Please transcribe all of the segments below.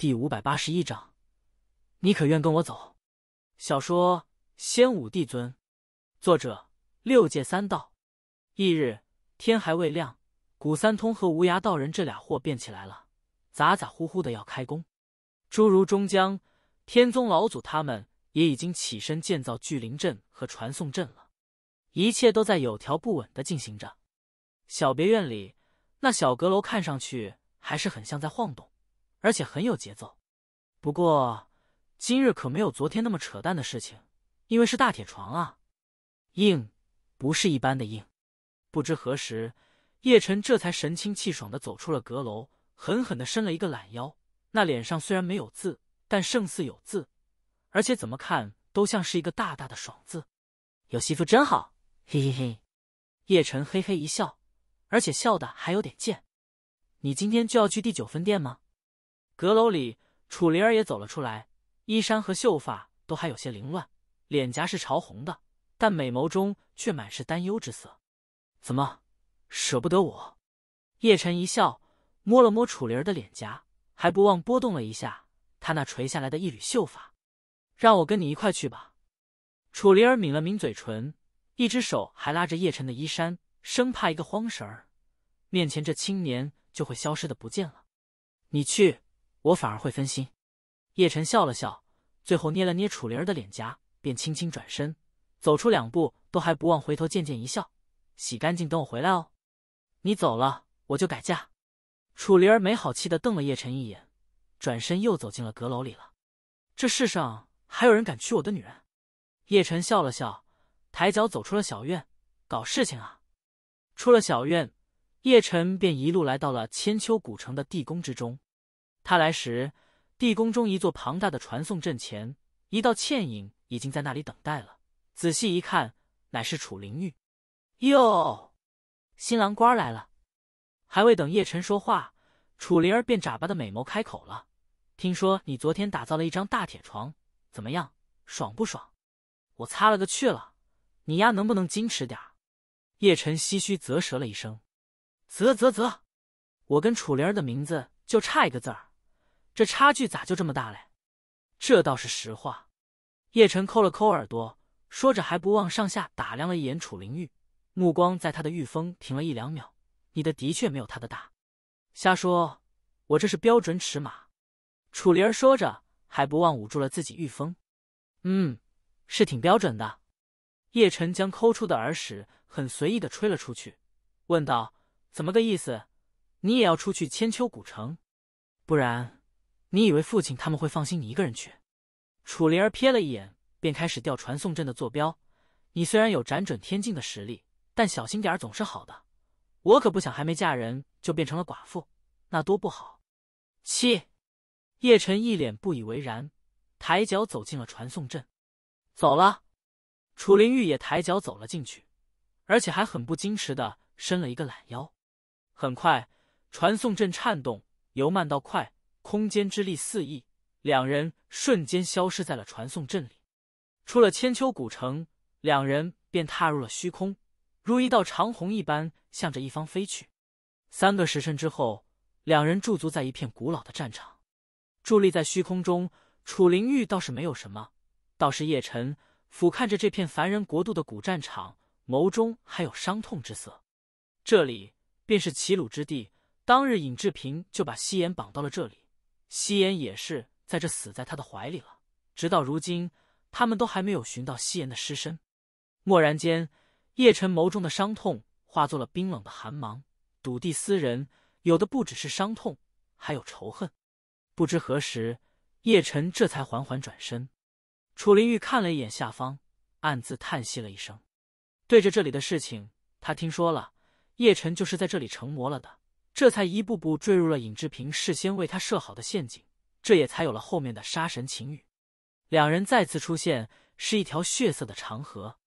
第五百八十一章，你可愿跟我走？小说《仙武帝尊》，作者六界三道。翌日天还未亮，古三通和无涯道人这俩货便起来了，咋咋呼呼的要开工。诸如中将、天宗老祖他们也已经起身建造聚灵阵和传送阵了，一切都在有条不紊的进行着。小别院里那小阁楼看上去还是很像在晃动。而且很有节奏，不过今日可没有昨天那么扯淡的事情，因为是大铁床啊，硬，不是一般的硬。不知何时，叶晨这才神清气爽的走出了阁楼，狠狠的伸了一个懒腰，那脸上虽然没有字，但胜似有字，而且怎么看都像是一个大大的爽字。有媳妇真好，嘿嘿嘿，叶晨嘿嘿一笑，而且笑的还有点贱。你今天就要去第九分店吗？阁楼里，楚灵儿也走了出来，衣衫和秀发都还有些凌乱，脸颊是潮红的，但美眸中却满是担忧之色。怎么，舍不得我？叶辰一笑，摸了摸楚灵儿的脸颊，还不忘拨动了一下她那垂下来的一缕秀发。让我跟你一块去吧。楚灵儿抿了抿嘴唇，一只手还拉着叶辰的衣衫，生怕一个慌神儿，面前这青年就会消失的不见了。你去。我反而会分心。叶晨笑了笑，最后捏了捏楚灵儿的脸颊，便轻轻转身，走出两步，都还不忘回头，渐渐一笑：“洗干净，等我回来哦。”你走了，我就改嫁。楚灵儿没好气的瞪了叶晨一眼，转身又走进了阁楼里了。这世上还有人敢娶我的女人？叶晨笑了笑，抬脚走出了小院，搞事情啊！出了小院，叶晨便一路来到了千秋古城的地宫之中。他来时，地宫中一座庞大的传送阵前，一道倩影已经在那里等待了。仔细一看，乃是楚灵玉。哟，新郎官来了！还未等叶辰说话，楚灵儿便眨巴的美眸开口了：“听说你昨天打造了一张大铁床，怎么样？爽不爽？”我擦了个去了，你丫能不能矜持点儿？叶辰唏嘘啧舌了一声：“啧啧啧，我跟楚灵儿的名字就差一个字儿。”这差距咋就这么大嘞？这倒是实话。叶晨抠了抠耳朵，说着还不忘上下打量了一眼楚灵玉，目光在他的玉峰停了一两秒。你的的确没有他的大，瞎说，我这是标准尺码。楚灵儿说着还不忘捂住了自己玉峰。嗯，是挺标准的。叶晨将抠出的耳屎很随意的吹了出去，问道：“怎么个意思？你也要出去千秋古城？不然？”你以为父亲他们会放心你一个人去？楚灵儿瞥了一眼，便开始调传送阵的坐标。你虽然有斩准天境的实力，但小心点总是好的。我可不想还没嫁人就变成了寡妇，那多不好。七，叶晨一脸不以为然，抬脚走进了传送阵，走了。楚灵玉也抬脚走了进去，而且还很不矜持的伸了一个懒腰。很快，传送阵颤动，由慢到快。空间之力肆溢，两人瞬间消失在了传送阵里。出了千秋古城，两人便踏入了虚空，如一道长虹一般向着一方飞去。三个时辰之后，两人驻足在一片古老的战场，伫立在虚空中。楚灵玉倒是没有什么，倒是叶辰俯瞰着这片凡人国度的古战场，眸中还有伤痛之色。这里便是齐鲁之地，当日尹志平就把西颜绑到了这里。夕颜也是在这死在他的怀里了，直到如今，他们都还没有寻到夕颜的尸身。蓦然间，叶辰眸中的伤痛化作了冰冷的寒芒，睹地思人，有的不只是伤痛，还有仇恨。不知何时，叶晨这才缓缓转身。楚灵玉看了一眼下方，暗自叹息了一声。对着这里的事情，他听说了，叶晨就是在这里成魔了的。这才一步步坠入了尹志平事先为他设好的陷阱，这也才有了后面的杀神情雨。两人再次出现，是一条血色的长河。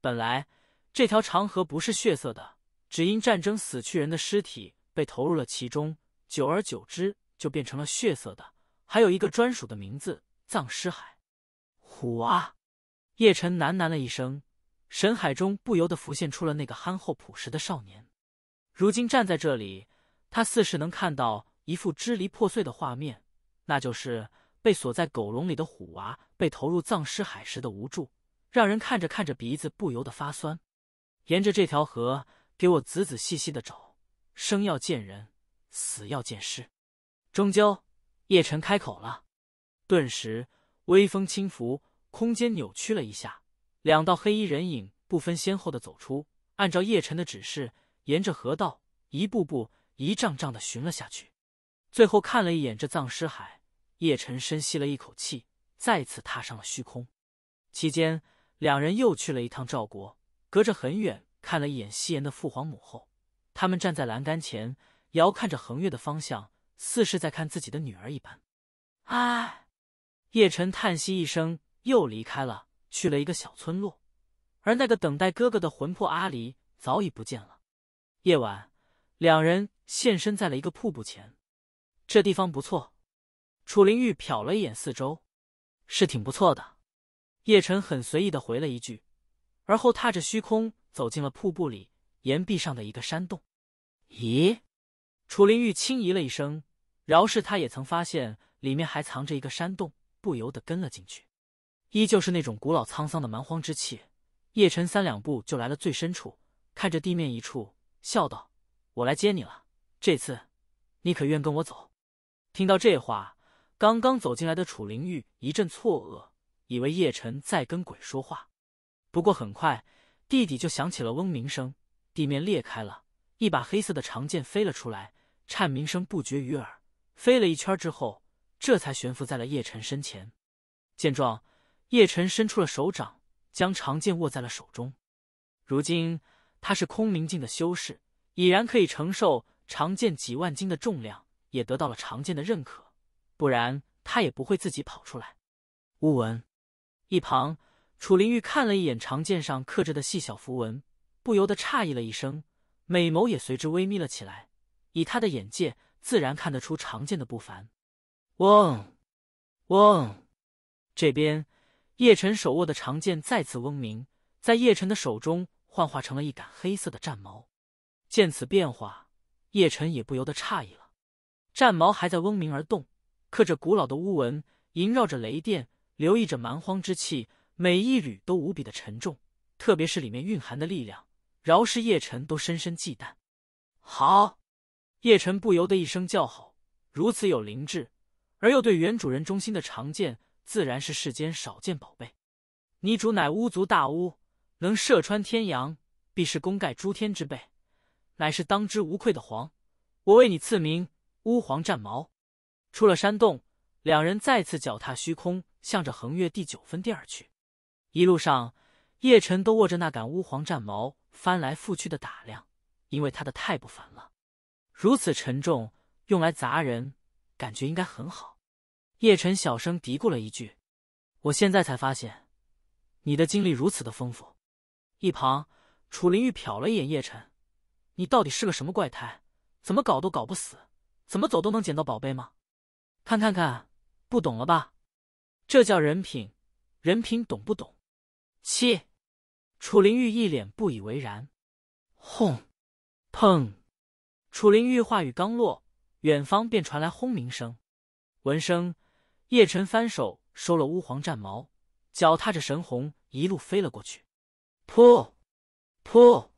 本来这条长河不是血色的，只因战争死去人的尸体被投入了其中，久而久之就变成了血色的。还有一个专属的名字——葬尸海。虎啊！叶辰喃喃了一声，神海中不由得浮现出了那个憨厚朴实的少年。如今站在这里。他似是能看到一幅支离破碎的画面，那就是被锁在狗笼里的虎娃被投入葬尸海时的无助，让人看着看着鼻子不由得发酸。沿着这条河，给我仔仔细细的找，生要见人，死要见尸。终究，叶辰开口了。顿时，微风轻拂，空间扭曲了一下，两道黑衣人影不分先后的走出，按照叶辰的指示，沿着河道一步步。一丈丈的寻了下去，最后看了一眼这葬尸海，叶辰深吸了一口气，再次踏上了虚空。期间，两人又去了一趟赵国，隔着很远看了一眼夕颜的父皇母后，他们站在栏杆前，遥看着恒月的方向，似是在看自己的女儿一般。唉，叶辰叹息一声，又离开了，去了一个小村落。而那个等待哥哥的魂魄阿离早已不见了。夜晚。两人现身在了一个瀑布前，这地方不错。楚灵玉瞟了一眼四周，是挺不错的。叶辰很随意的回了一句，而后踏着虚空走进了瀑布里岩壁上的一个山洞。咦？楚灵玉轻咦了一声，饶是他也曾发现里面还藏着一个山洞，不由得跟了进去。依旧是那种古老沧桑的蛮荒之气。叶辰三两步就来了最深处，看着地面一处，笑道。我来接你了，这次，你可愿跟我走？听到这话，刚刚走进来的楚灵玉一阵错愕，以为叶辰在跟鬼说话。不过很快，地底就响起了嗡鸣声，地面裂开了，一把黑色的长剑飞了出来，颤鸣声不绝于耳。飞了一圈之后，这才悬浮在了叶辰身前。见状，叶辰伸出了手掌，将长剑握在了手中。如今，他是空明镜的修士。已然可以承受长剑几万斤的重量，也得到了长剑的认可，不然他也不会自己跑出来。乌文，一旁楚灵玉看了一眼长剑上刻着的细小符文，不由得诧异了一声，美眸也随之微眯了起来。以他的眼界，自然看得出长剑的不凡。嗡，嗡，这边叶辰手握的长剑再次嗡鸣，在叶辰的手中幻化成了一杆黑色的战矛。见此变化，叶辰也不由得诧异了。战矛还在嗡鸣而动，刻着古老的巫纹，萦绕着雷电，流溢着蛮荒之气，每一缕都无比的沉重。特别是里面蕴含的力量，饶是叶辰都深深忌惮。好，叶辰不由得一声叫好。如此有灵智而又对原主人忠心的长剑，自然是世间少见宝贝。你主乃巫族大巫，能射穿天阳，必是功盖诸天之辈。乃是当之无愧的皇，我为你赐名乌皇战矛。出了山洞，两人再次脚踏虚空，向着横月第九分地而去。一路上，叶辰都握着那杆乌皇战矛，翻来覆去的打量，因为他的太不凡了，如此沉重，用来砸人，感觉应该很好。叶辰小声嘀咕了一句：“我现在才发现，你的经历如此的丰富。”一旁，楚灵玉瞟了一眼叶辰，你到底是个什么怪胎？怎么搞都搞不死，怎么走都能捡到宝贝吗？看看看，不懂了吧？这叫人品，人品懂不懂？七，楚灵玉一脸不以为然。轰！砰！楚灵玉话语刚落，远方便传来轰鸣声。闻声，叶辰翻手收了乌黄战矛，脚踏着神虹一路飞了过去。噗！噗！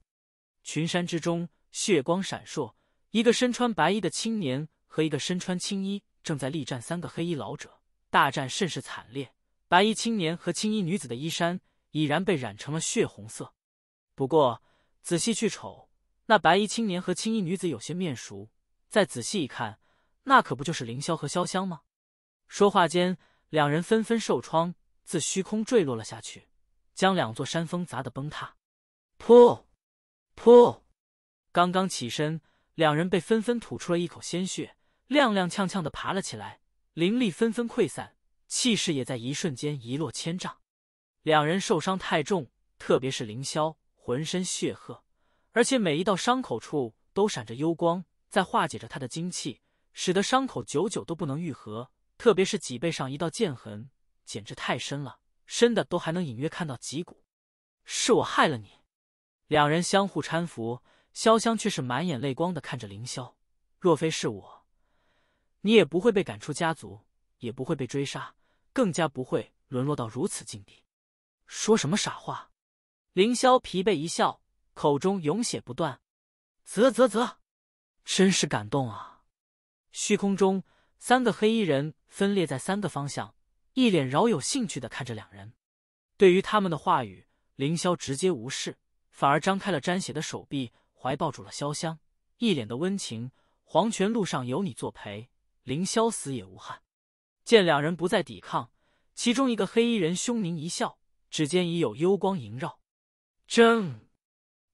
群山之中，血光闪烁。一个身穿白衣的青年和一个身穿青衣正在力战三个黑衣老者，大战甚是惨烈。白衣青年和青衣女子的衣衫已然被染成了血红色。不过仔细去瞅，那白衣青年和青衣女子有些面熟。再仔细一看，那可不就是凌霄和潇湘吗？说话间，两人纷纷受创，自虚空坠落了下去，将两座山峰砸得崩塌。噗！噗！刚刚起身，两人被纷纷吐出了一口鲜血，踉踉跄跄的爬了起来，灵力纷纷溃散，气势也在一瞬间一落千丈。两人受伤太重，特别是凌霄，浑身血褐，而且每一道伤口处都闪着幽光，在化解着他的精气，使得伤口久久都不能愈合。特别是脊背上一道剑痕，简直太深了，深的都还能隐约看到脊骨。是我害了你。两人相互搀扶，潇湘却是满眼泪光的看着凌霄。若非是我，你也不会被赶出家族，也不会被追杀，更加不会沦落到如此境地。说什么傻话！凌霄疲惫一笑，口中涌血不断。啧啧啧，真是感动啊！虚空中，三个黑衣人分列在三个方向，一脸饶有兴趣的看着两人。对于他们的话语，凌霄直接无视。反而张开了沾血的手臂，怀抱住了潇湘，一脸的温情。黄泉路上有你作陪，凌霄死也无憾。见两人不再抵抗，其中一个黑衣人凶狞一笑，指尖已有幽光萦绕。铮，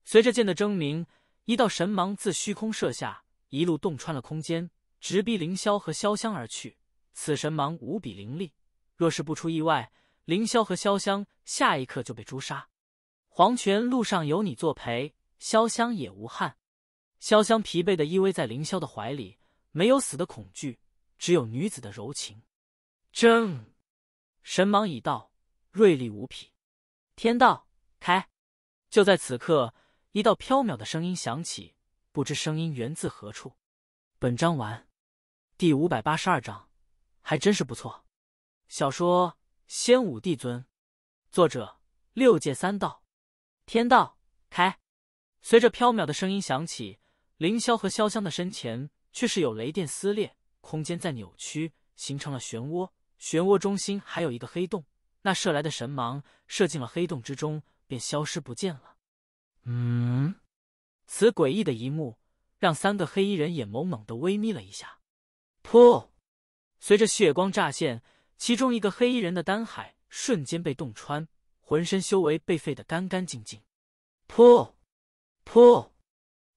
随着剑的铮鸣，一道神芒自虚空射下，一路洞穿了空间，直逼凌霄和潇湘而去。此神芒无比凌厉，若是不出意外，凌霄和潇湘下一刻就被诛杀。黄泉路上有你作陪，潇湘也无憾。潇湘疲惫的依偎在凌霄的怀里，没有死的恐惧，只有女子的柔情。正，神芒已到，锐利无匹。天道开。就在此刻，一道飘渺的声音响起，不知声音源自何处。本章完。第五百八十二章，还真是不错。小说《仙武帝尊》，作者：六界三道。天道开，随着飘渺的声音响起，凌霄和潇湘的身前却是有雷电撕裂，空间在扭曲，形成了漩涡。漩涡中心还有一个黑洞，那射来的神芒射进了黑洞之中，便消失不见了。嗯，此诡异的一幕让三个黑衣人眼眸猛地微眯了一下。噗，随着血光乍现，其中一个黑衣人的丹海瞬间被洞穿。浑身修为被废得干干净净，噗，噗，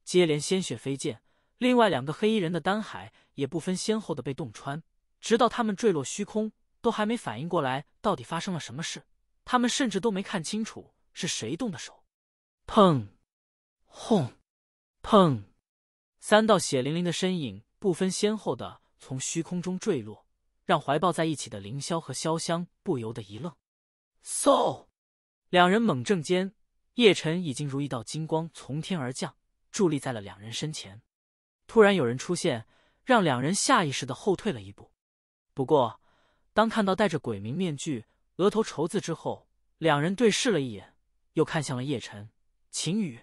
接连鲜血飞溅。另外两个黑衣人的丹海也不分先后的被洞穿，直到他们坠落虚空，都还没反应过来到底发生了什么事。他们甚至都没看清楚是谁动的手。砰，轰，砰，三道血淋淋的身影不分先后的从虚空中坠落，让怀抱在一起的凌霄和潇湘不由得一愣。嗖。两人猛正间，叶辰已经如一道金光从天而降，伫立在了两人身前。突然有人出现，让两人下意识的后退了一步。不过，当看到戴着鬼名面具、额头仇字之后，两人对视了一眼，又看向了叶晨。秦羽，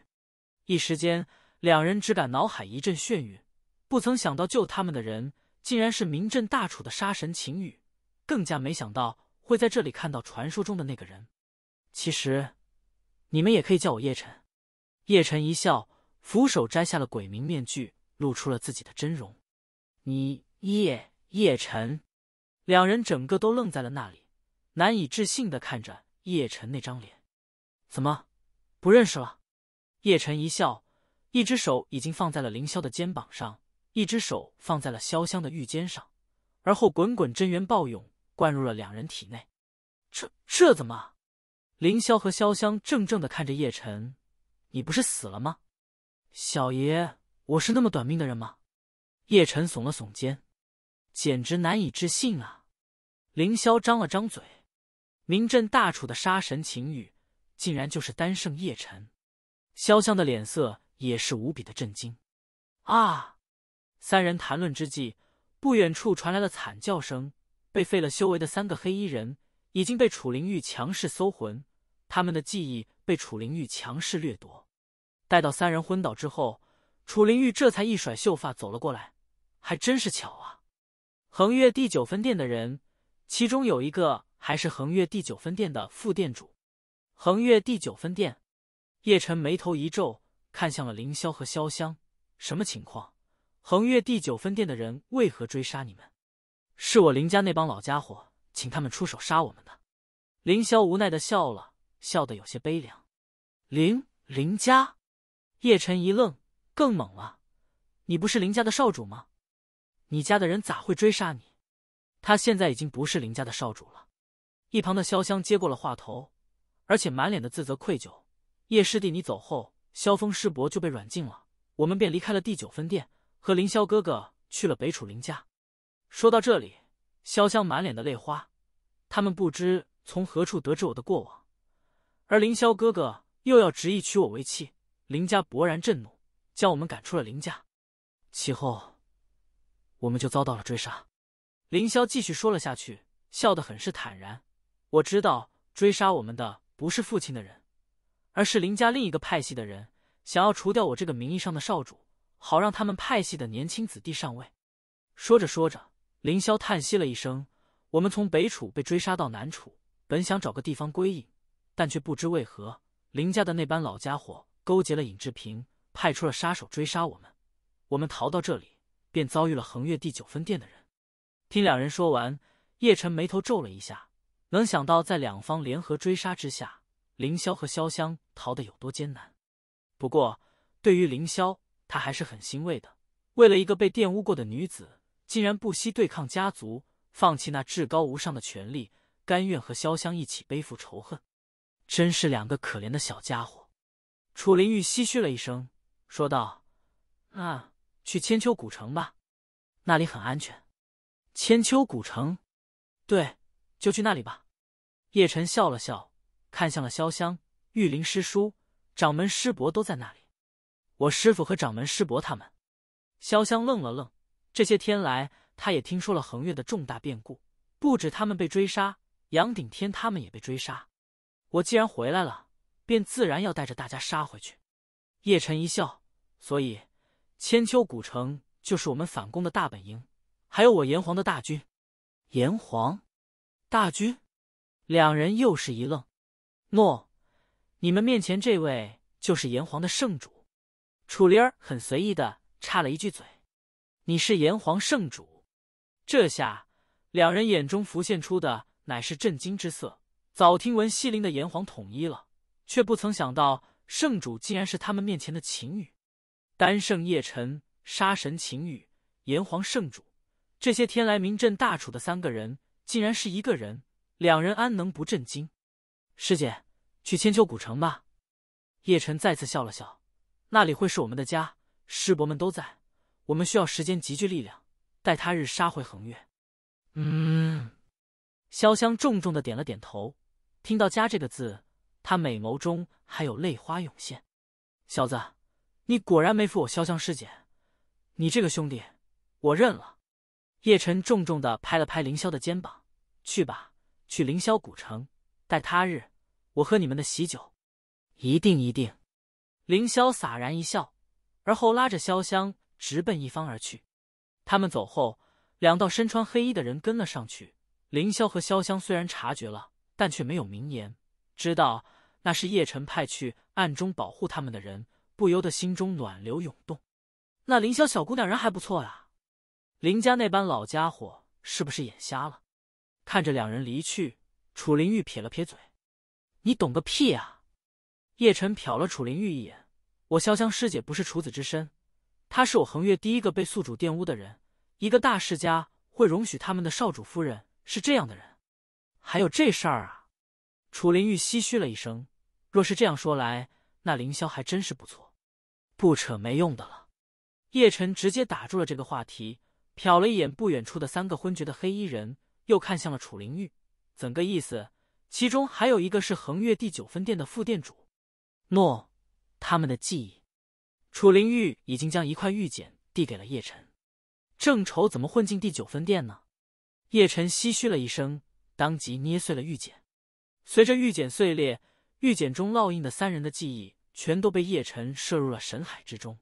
一时间，两人只感脑海一阵眩晕，不曾想到救他们的人竟然是名震大楚的杀神秦羽，更加没想到会在这里看到传说中的那个人。其实，你们也可以叫我叶辰。”叶辰一笑，扶手摘下了鬼名面具，露出了自己的真容。你叶叶辰。”两人整个都愣在了那里，难以置信的看着叶辰那张脸，怎么，不认识了？叶辰一笑，一只手已经放在了凌霄的肩膀上，一只手放在了潇湘的玉肩上，而后滚滚真元暴涌，灌入了两人体内。这这怎么？凌霄和潇湘怔怔的看着叶辰：“你不是死了吗？小爷，我是那么短命的人吗？”叶辰耸了耸肩，简直难以置信啊！凌霄张了张嘴，名震大楚的杀神秦羽，竟然就是丹圣叶辰。潇湘的脸色也是无比的震惊啊！三人谈论之际，不远处传来了惨叫声，被废了修为的三个黑衣人已经被楚灵玉强势搜魂。他们的记忆被楚灵玉强势掠夺，待到三人昏倒之后，楚灵玉这才一甩秀发走了过来。还真是巧啊，恒越第九分店的人，其中有一个还是恒越第九分店的副店主。恒越第九分店，叶晨眉头一皱，看向了凌霄和潇湘。什么情况？恒越第九分店的人为何追杀你们？是我林家那帮老家伙请他们出手杀我们的。凌霄无奈的笑了。笑得有些悲凉。林林家，叶晨一愣，更懵了。你不是林家的少主吗？你家的人咋会追杀你？他现在已经不是林家的少主了。一旁的潇湘接过了话头，而且满脸的自责愧疚。叶师弟，你走后，萧峰师伯就被软禁了，我们便离开了第九分店，和凌霄哥哥去了北楚林家。说到这里，潇湘满脸的泪花。他们不知从何处得知我的过往。而凌霄哥哥又要执意娶我为妻，林家勃然震怒，将我们赶出了林家。其后，我们就遭到了追杀。凌霄继续说了下去，笑得很是坦然。我知道追杀我们的不是父亲的人，而是林家另一个派系的人，想要除掉我这个名义上的少主，好让他们派系的年轻子弟上位。说着说着，凌霄叹息了一声。我们从北楚被追杀到南楚，本想找个地方归隐。但却不知为何，林家的那班老家伙勾结了尹志平，派出了杀手追杀我们。我们逃到这里，便遭遇了恒越第九分店的人。听两人说完，叶晨眉头皱了一下，能想到在两方联合追杀之下，凌霄和潇湘逃得有多艰难。不过，对于凌霄，他还是很欣慰的。为了一个被玷污过的女子，竟然不惜对抗家族，放弃那至高无上的权利，甘愿和潇湘一起背负仇恨。真是两个可怜的小家伙，楚灵玉唏嘘了一声，说道：“那去千秋古城吧，那里很安全。”千秋古城，对，就去那里吧。叶晨笑了笑，看向了潇湘、玉林师叔、掌门师伯，都在那里。我师父和掌门师伯他们。潇湘愣了愣，这些天来，他也听说了恒月的重大变故，不止他们被追杀，杨顶天他们也被追杀。我既然回来了，便自然要带着大家杀回去。叶辰一笑，所以千秋古城就是我们反攻的大本营，还有我炎黄的大军。炎黄大军，两人又是一愣。诺，你们面前这位就是炎黄的圣主。楚灵儿很随意的插了一句嘴：“你是炎黄圣主。”这下两人眼中浮现出的乃是震惊之色。早听闻西陵的炎黄统一了，却不曾想到圣主竟然是他们面前的秦羽。丹圣叶辰、杀神秦羽、炎黄圣主，这些天来名震大楚的三个人，竟然是一个人，两人安能不震惊？师姐，去千秋古城吧。叶辰再次笑了笑，那里会是我们的家。师伯们都在，我们需要时间集聚力量，待他日杀回恒月。嗯。潇湘重重的点了点头。听到“家”这个字，他美眸中还有泪花涌现。小子，你果然没负我潇湘师姐，你这个兄弟，我认了。叶辰重重的拍了拍凌霄的肩膀：“去吧，去凌霄古城，待他日，我喝你们的喜酒。”一定一定。凌霄洒然一笑，而后拉着潇湘直奔一方而去。他们走后，两道身穿黑衣的人跟了上去。凌霄和潇湘虽然察觉了。但却没有名言，知道那是叶晨派去暗中保护他们的人，不由得心中暖流涌动。那凌霄小姑娘人还不错呀，林家那般老家伙是不是眼瞎了？看着两人离去，楚灵玉撇了撇嘴：“你懂个屁啊！”叶晨瞟了楚灵玉一眼：“我潇湘师姐不是处子之身，她是我恒月第一个被宿主玷污的人。一个大世家会容许他们的少主夫人是这样的人？”还有这事儿啊！楚灵玉唏嘘了一声。若是这样说来，那凌霄还真是不错。不扯没用的了。叶辰直接打住了这个话题，瞟了一眼不远处的三个昏厥的黑衣人，又看向了楚灵玉，怎个意思？其中还有一个是恒越第九分店的副店主。诺，他们的记忆。楚灵玉已经将一块玉简递给了叶辰。正愁怎么混进第九分店呢。叶辰唏嘘了一声。当即捏碎了玉简，随着玉简碎裂，玉简中烙印的三人的记忆全都被叶辰摄入了神海之中。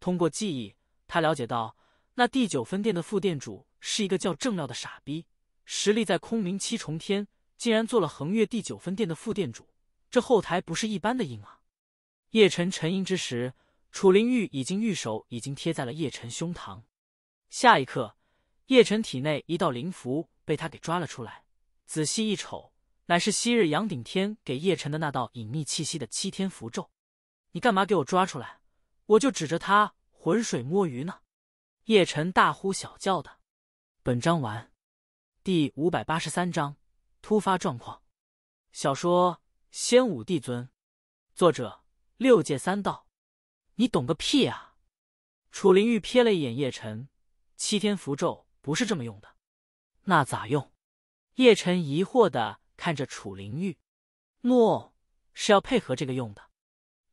通过记忆，他了解到那第九分店的副店主是一个叫郑料的傻逼，实力在空明七重天，竟然做了恒越第九分店的副店主，这后台不是一般的硬啊！叶辰沉吟之时，楚灵玉已经玉手已经贴在了叶辰胸膛，下一刻，叶辰体内一道灵符被他给抓了出来。仔细一瞅，乃是昔日杨顶天给叶辰的那道隐秘气息的七天符咒。你干嘛给我抓出来？我就指着他浑水摸鱼呢！叶辰大呼小叫的。本章完。第五百八十三章突发状况。小说《仙武帝尊》，作者六界三道。你懂个屁啊！楚灵玉瞥了一眼叶辰，七天符咒不是这么用的，那咋用？叶辰疑惑的看着楚灵玉，诺是要配合这个用的。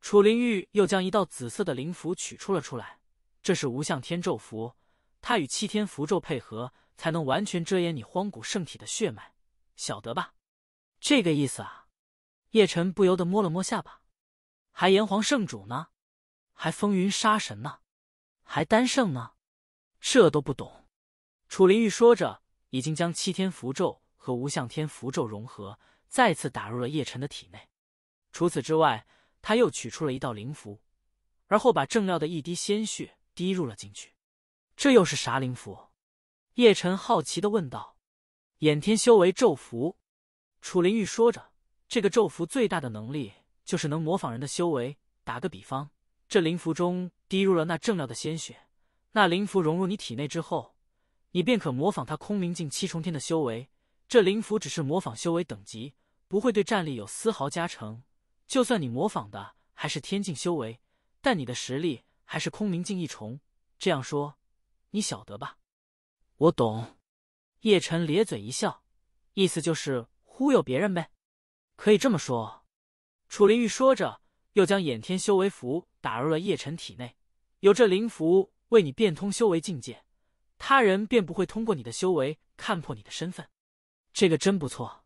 楚灵玉又将一道紫色的灵符取出了出来，这是无相天咒符，它与七天符咒配合，才能完全遮掩你荒古圣体的血脉，晓得吧？这个意思啊？叶辰不由得摸了摸下巴，还炎黄圣主呢，还风云杀神呢，还丹圣呢，这都不懂。楚灵玉说着，已经将七天符咒。和无相天符咒融合，再次打入了叶辰的体内。除此之外，他又取出了一道灵符，而后把正料的一滴鲜血滴入了进去。这又是啥灵符？叶辰好奇的问道。衍天修为咒符，楚灵玉说着，这个咒符最大的能力就是能模仿人的修为。打个比方，这灵符中滴入了那正料的鲜血，那灵符融入你体内之后，你便可模仿他空明境七重天的修为。这灵符只是模仿修为等级，不会对战力有丝毫加成。就算你模仿的还是天境修为，但你的实力还是空明境一重。这样说，你晓得吧？我懂。叶辰咧嘴一笑，意思就是忽悠别人呗。可以这么说。楚灵玉说着，又将衍天修为符打入了叶辰体内。有这灵符为你变通修为境界，他人便不会通过你的修为看破你的身份。这个真不错，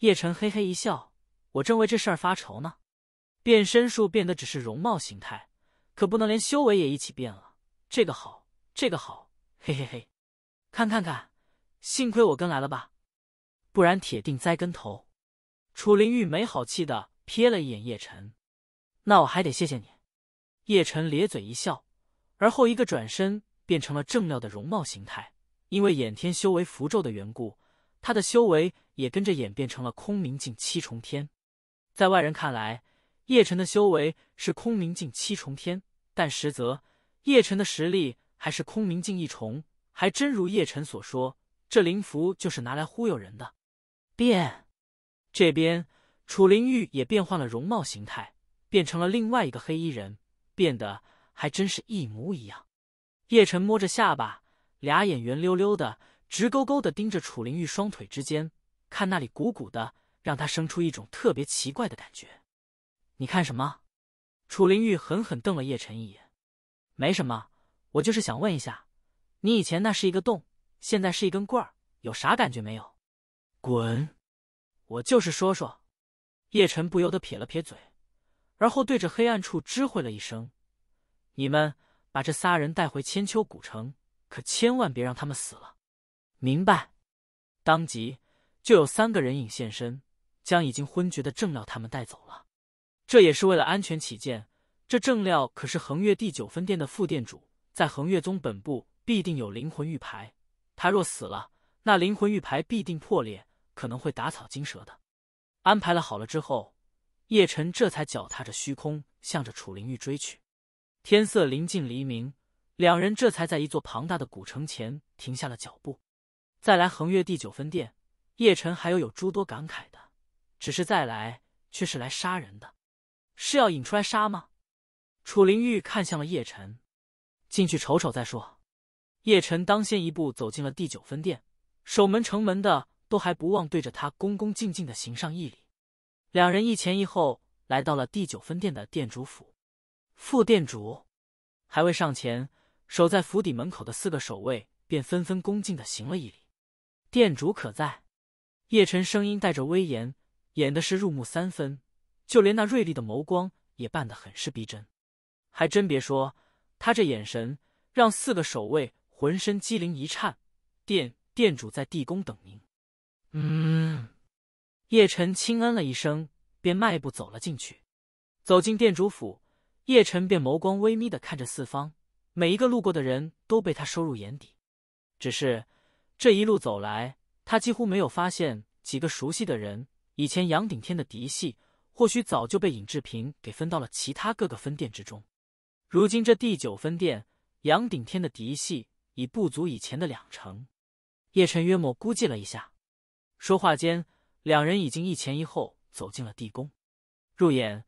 叶晨嘿嘿一笑，我正为这事儿发愁呢。变身术变的只是容貌形态，可不能连修为也一起变了。这个好，这个好，嘿嘿嘿，看看看，幸亏我跟来了吧，不然铁定栽跟头。楚灵玉没好气的瞥了一眼叶晨，那我还得谢谢你。叶晨咧嘴一笑，而后一个转身变成了正料的容貌形态，因为衍天修为符咒的缘故。他的修为也跟着演变成了空明境七重天，在外人看来，叶辰的修为是空明境七重天，但实则叶辰的实力还是空明境一重，还真如叶辰所说，这灵符就是拿来忽悠人的。变，这边楚灵玉也变换了容貌形态，变成了另外一个黑衣人，变得还真是一模一样。叶辰摸着下巴，俩眼圆溜溜的。直勾勾的盯着楚灵玉双腿之间，看那里鼓鼓的，让他生出一种特别奇怪的感觉。你看什么？楚灵玉狠狠瞪了叶晨一眼。没什么，我就是想问一下，你以前那是一个洞，现在是一根棍儿，有啥感觉没有？滚！我就是说说。叶晨不由得撇了撇嘴，而后对着黑暗处知会了一声：“你们把这仨人带回千秋古城，可千万别让他们死了。”明白，当即就有三个人影现身，将已经昏厥的正料他们带走了。这也是为了安全起见，这正料可是恒越第九分店的副店主，在恒越宗本部必定有灵魂玉牌，他若死了，那灵魂玉牌必定破裂，可能会打草惊蛇的。安排了好了之后，叶辰这才脚踏着虚空，向着楚灵玉追去。天色临近黎明，两人这才在一座庞大的古城前停下了脚步。再来横越第九分殿，叶辰还有有诸多感慨的，只是再来却是来杀人的，是要引出来杀吗？楚灵玉看向了叶辰，进去瞅瞅再说。叶辰当先一步走进了第九分殿，守门城门的都还不忘对着他恭恭敬敬的行上一礼。两人一前一后来到了第九分殿的殿主府，副殿主还未上前，守在府邸门口的四个守卫便纷纷恭敬的行了一礼。店主可在？叶辰声音带着威严，演的是入木三分，就连那锐利的眸光也扮得很是逼真。还真别说，他这眼神让四个守卫浑身机灵一颤。店店主在地宫等您。嗯，叶辰轻嗯了一声，便迈步走了进去。走进店主府，叶辰便眸光微眯的看着四方，每一个路过的人都被他收入眼底。只是。这一路走来，他几乎没有发现几个熟悉的人。以前杨顶天的嫡系，或许早就被尹志平给分到了其他各个分店之中。如今这第九分店，杨顶天的嫡系已不足以前的两成。叶辰约莫估计了一下。说话间，两人已经一前一后走进了地宫。入眼，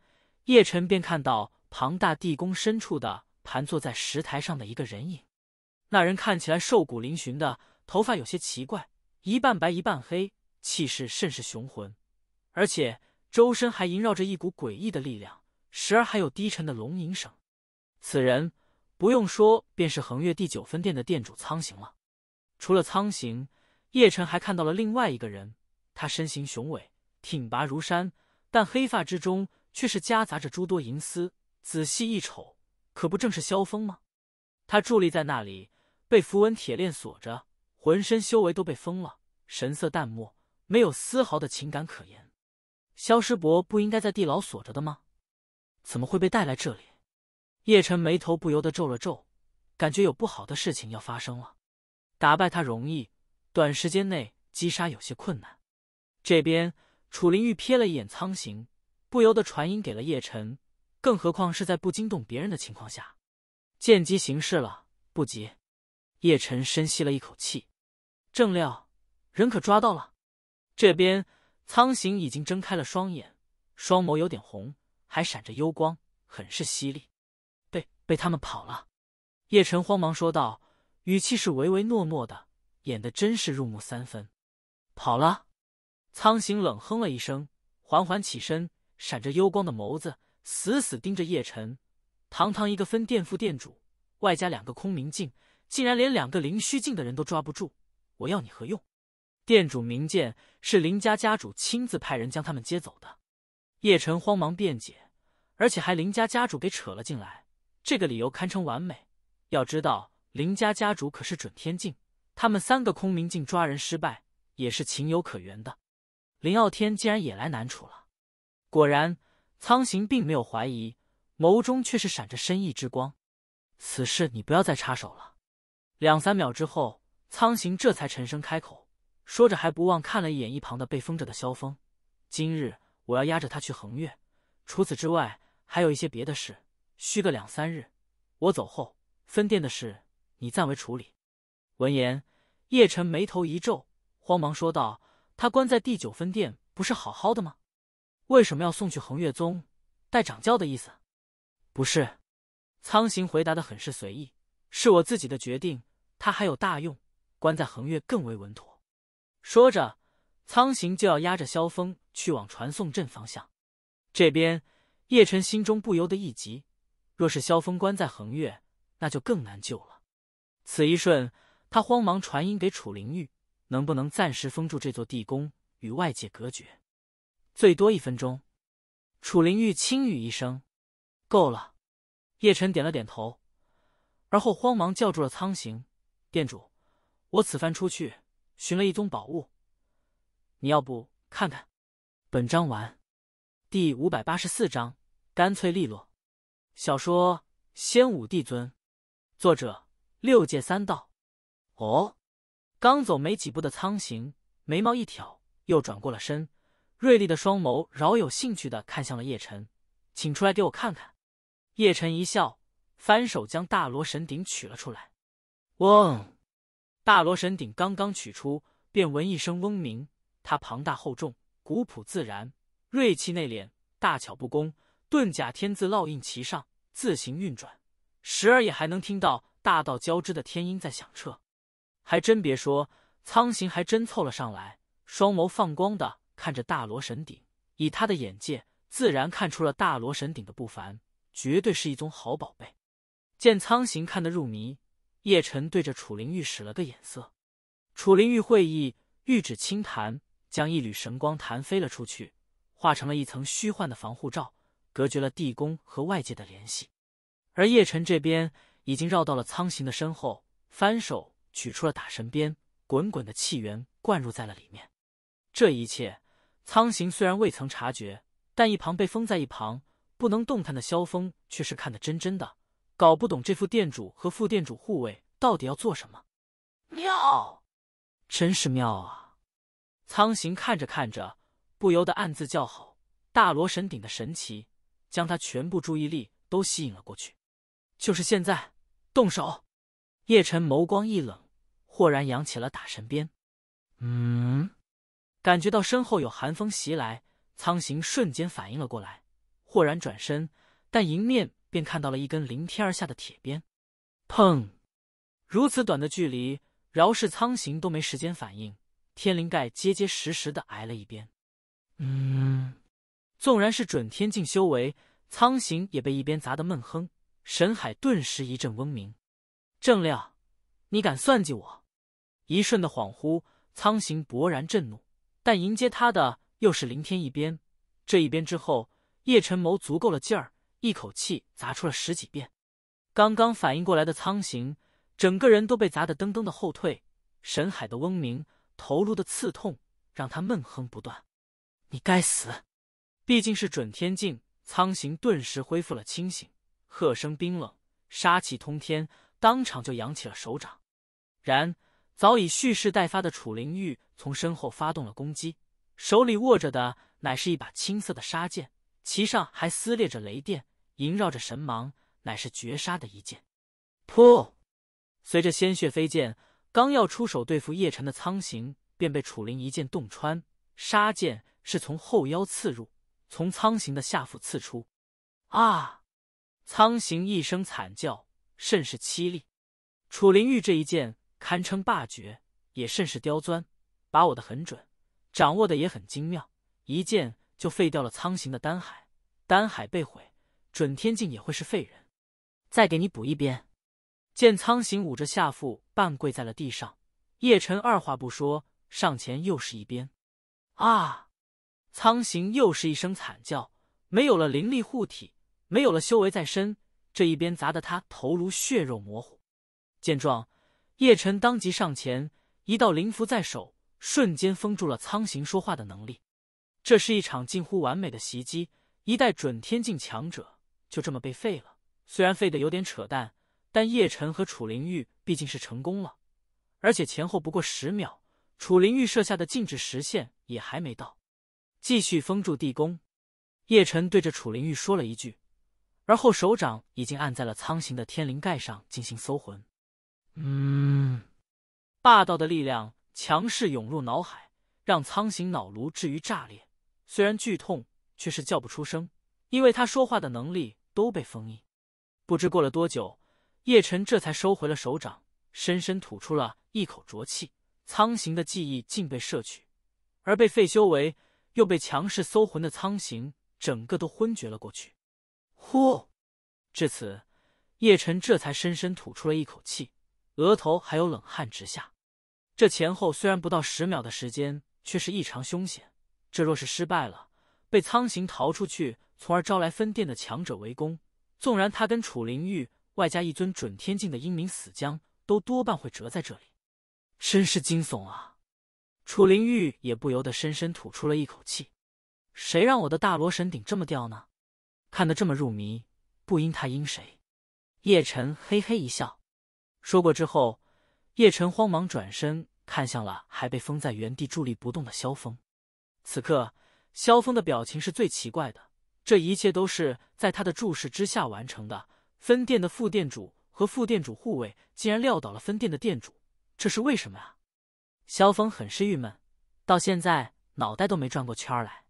叶辰便看到庞大地宫深处的盘坐在石台上的一个人影。那人看起来瘦骨嶙峋的。头发有些奇怪，一半白一半黑，气势甚是雄浑，而且周身还萦绕着一股诡异的力量，时而还有低沉的龙吟声。此人不用说，便是横越第九分店的店主苍行了。除了苍行，叶辰还看到了另外一个人。他身形雄伟，挺拔如山，但黑发之中却是夹杂着诸多银丝。仔细一瞅，可不正是萧峰吗？他伫立在那里，被符文铁链锁着。浑身修为都被封了，神色淡漠，没有丝毫的情感可言。萧师伯不应该在地牢锁着的吗？怎么会被带来这里？叶辰眉头不由得皱了皱，感觉有不好的事情要发生了。打败他容易，短时间内击杀有些困难。这边楚灵玉瞥了一眼苍行，不由得传音给了叶晨。更何况是在不惊动别人的情况下，见机行事了，不急。叶晨深吸了一口气。正料，人可抓到了。这边苍行已经睁开了双眼，双眸有点红，还闪着幽光，很是犀利。被被他们跑了，叶晨慌忙说道，语气是唯唯诺诺的，演的真是入木三分。跑了，苍行冷哼了一声，缓缓起身，闪着幽光的眸子死死盯着叶晨。堂堂一个分店副店主，外加两个空明境，竟然连两个灵虚境的人都抓不住。我要你何用？店主明鉴，是林家家主亲自派人将他们接走的。叶晨慌忙辩解，而且还林家家主给扯了进来，这个理由堪称完美。要知道，林家家主可是准天境，他们三个空明镜抓人失败也是情有可原的。林傲天竟然也来南楚了，果然，苍行并没有怀疑，眸中却是闪着深意之光。此事你不要再插手了。两三秒之后。苍行这才沉声开口，说着还不忘看了一眼一旁的被封着的萧峰。今日我要押着他去恒越，除此之外还有一些别的事，需个两三日。我走后，分店的事你暂为处理。闻言，叶辰眉头一皱，慌忙说道：“他关在第九分店不是好好的吗？为什么要送去恒越宗？代掌教的意思？”“不是。”苍行回答的很是随意，“是我自己的决定，他还有大用。”关在恒月更为稳妥。说着，苍行就要压着萧峰去往传送阵方向。这边，叶辰心中不由得一急，若是萧峰关在恒月，那就更难救了。此一瞬，他慌忙传音给楚灵玉：“能不能暂时封住这座地宫，与外界隔绝？最多一分钟。”楚灵玉轻语一声：“够了。”叶辰点了点头，而后慌忙叫住了苍行：“店主。”我此番出去寻了一宗宝物，你要不看看？本章完，第五百八十四章，干脆利落。小说《仙武帝尊》，作者：六界三道。哦，刚走没几步的苍行眉毛一挑，又转过了身，锐利的双眸饶有兴趣的看向了叶辰，请出来给我看看。叶辰一笑，翻手将大罗神鼎取了出来。哦。大罗神鼎刚刚取出，便闻一声嗡鸣。它庞大厚重，古朴自然，锐气内敛，大巧不工。遁甲天字烙印其上，自行运转，时而也还能听到大道交织的天音在响彻。还真别说，苍行还真凑了上来，双眸放光的看着大罗神鼎。以他的眼界，自然看出了大罗神鼎的不凡，绝对是一宗好宝贝。见苍行看得入迷。叶辰对着楚灵玉使了个眼色，楚灵玉会意，玉指轻弹，将一缕神光弹飞了出去，化成了一层虚幻的防护罩，隔绝了地宫和外界的联系。而叶辰这边已经绕到了苍行的身后，翻手取出了打神鞭，滚滚的气源灌入在了里面。这一切，苍行虽然未曾察觉，但一旁被封在一旁不能动弹的萧峰却是看得真真的。搞不懂这副店主和副店主护卫到底要做什么？妙，真是妙啊！苍行看着看着，不由得暗自叫好。大罗神鼎的神奇，将他全部注意力都吸引了过去。就是现在，动手！叶辰眸光一冷，豁然扬起了打神鞭。嗯，感觉到身后有寒风袭来，苍行瞬间反应了过来，豁然转身，但迎面。便看到了一根凌天而下的铁鞭，砰！如此短的距离，饶是苍行都没时间反应，天灵盖结结实实的挨了一鞭。嗯，纵然是准天境修为，苍行也被一鞭砸得闷哼，神海顿时一阵嗡鸣。郑亮，你敢算计我！一瞬的恍惚，苍行勃然震怒，但迎接他的又是凌天一鞭。这一鞭之后，叶辰谋足够了劲儿。一口气砸出了十几遍，刚刚反应过来的苍行整个人都被砸得噔噔的后退，神海的嗡鸣，头颅的刺痛，让他闷哼不断。你该死！毕竟是准天境，苍行顿时恢复了清醒，喝声冰冷，杀气通天，当场就扬起了手掌。然早已蓄势待发的楚灵玉从身后发动了攻击，手里握着的乃是一把青色的杀剑。其上还撕裂着雷电，萦绕着神芒，乃是绝杀的一剑。噗！随着鲜血飞溅，刚要出手对付叶辰的苍行，便被楚灵一剑洞穿。杀剑是从后腰刺入，从苍行的下腹刺出。啊！苍行一声惨叫，甚是凄厉。楚灵玉这一剑堪称霸绝，也甚是刁钻，把握的很准，掌握的也很精妙，一剑。就废掉了苍行的丹海，丹海被毁，准天境也会是废人。再给你补一边。见苍行捂着下腹，半跪在了地上，叶辰二话不说，上前又是一鞭。啊！苍行又是一声惨叫，没有了灵力护体，没有了修为在身，这一鞭砸得他头颅血肉模糊。见状，叶辰当即上前，一道灵符在手，瞬间封住了苍行说话的能力。这是一场近乎完美的袭击，一代准天境强者就这么被废了。虽然废的有点扯淡，但叶辰和楚灵玉毕竟是成功了，而且前后不过十秒，楚灵玉设下的禁止时限也还没到。继续封住地宫，叶晨对着楚灵玉说了一句，而后手掌已经按在了苍行的天灵盖上进行搜魂。嗯，霸道的力量强势涌入脑海，让苍行脑颅至于炸裂。虽然剧痛，却是叫不出声，因为他说话的能力都被封印。不知过了多久，叶辰这才收回了手掌，深深吐出了一口浊气。苍行的记忆竟被摄取，而被废修为，又被强势搜魂的苍行，整个都昏厥了过去。呼，至此，叶辰这才深深吐出了一口气，额头还有冷汗直下。这前后虽然不到十秒的时间，却是异常凶险。这若是失败了，被苍行逃出去，从而招来分殿的强者围攻，纵然他跟楚灵玉，外加一尊准天境的英明死将，都多半会折在这里。真是惊悚啊！楚灵玉也不由得深深吐出了一口气。谁让我的大罗神鼎这么吊呢？看得这么入迷，不因他因谁？叶辰嘿嘿一笑，说过之后，叶辰慌忙转身看向了还被封在原地伫立不动的萧峰。此刻，萧峰的表情是最奇怪的。这一切都是在他的注视之下完成的。分店的副店主和副店主护卫竟然撂倒了分店的店主，这是为什么啊？萧峰很是郁闷，到现在脑袋都没转过圈来。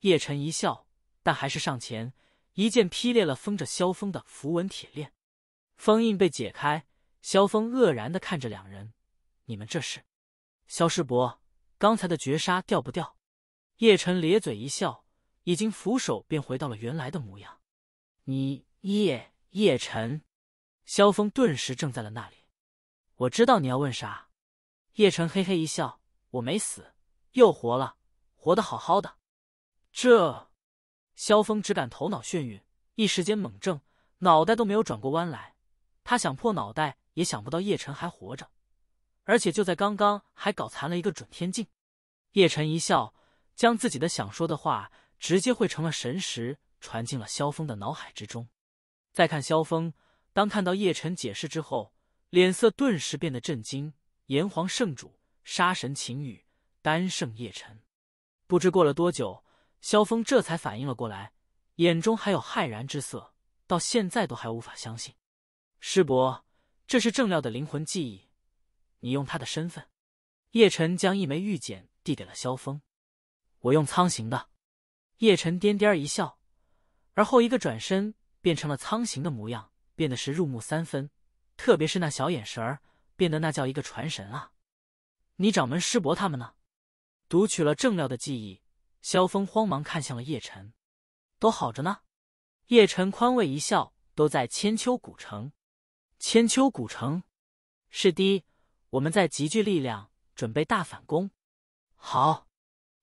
叶晨一笑，但还是上前一剑劈裂了封着萧峰的符文铁链，封印被解开。萧峰愕然的看着两人：“你们这是……萧师伯刚才的绝杀掉不掉？”叶辰咧嘴一笑，已经俯手便回到了原来的模样。你叶叶辰，萧峰顿时怔在了那里。我知道你要问啥。叶辰嘿嘿一笑：“我没死，又活了，活得好好的。”这，萧峰只感头脑眩晕，一时间猛怔，脑袋都没有转过弯来。他想破脑袋也想不到叶辰还活着，而且就在刚刚还搞残了一个准天境。叶辰一笑。将自己的想说的话直接汇成了神识，传进了萧峰的脑海之中。再看萧峰，当看到叶辰解释之后，脸色顿时变得震惊。炎黄圣主、杀神秦羽、丹圣叶辰，不知过了多久，萧峰这才反应了过来，眼中还有骇然之色，到现在都还无法相信。师伯，这是正料的灵魂记忆，你用他的身份。叶辰将一枚玉简递给了萧峰。我用苍行的，叶辰颠颠一笑，而后一个转身，变成了苍行的模样，变得是入木三分，特别是那小眼神儿，变得那叫一个传神啊！你掌门师伯他们呢？读取了正料的记忆，萧峰慌忙看向了叶辰，都好着呢。叶辰宽慰一笑，都在千秋古城。千秋古城，是的，我们在集聚力量，准备大反攻。好。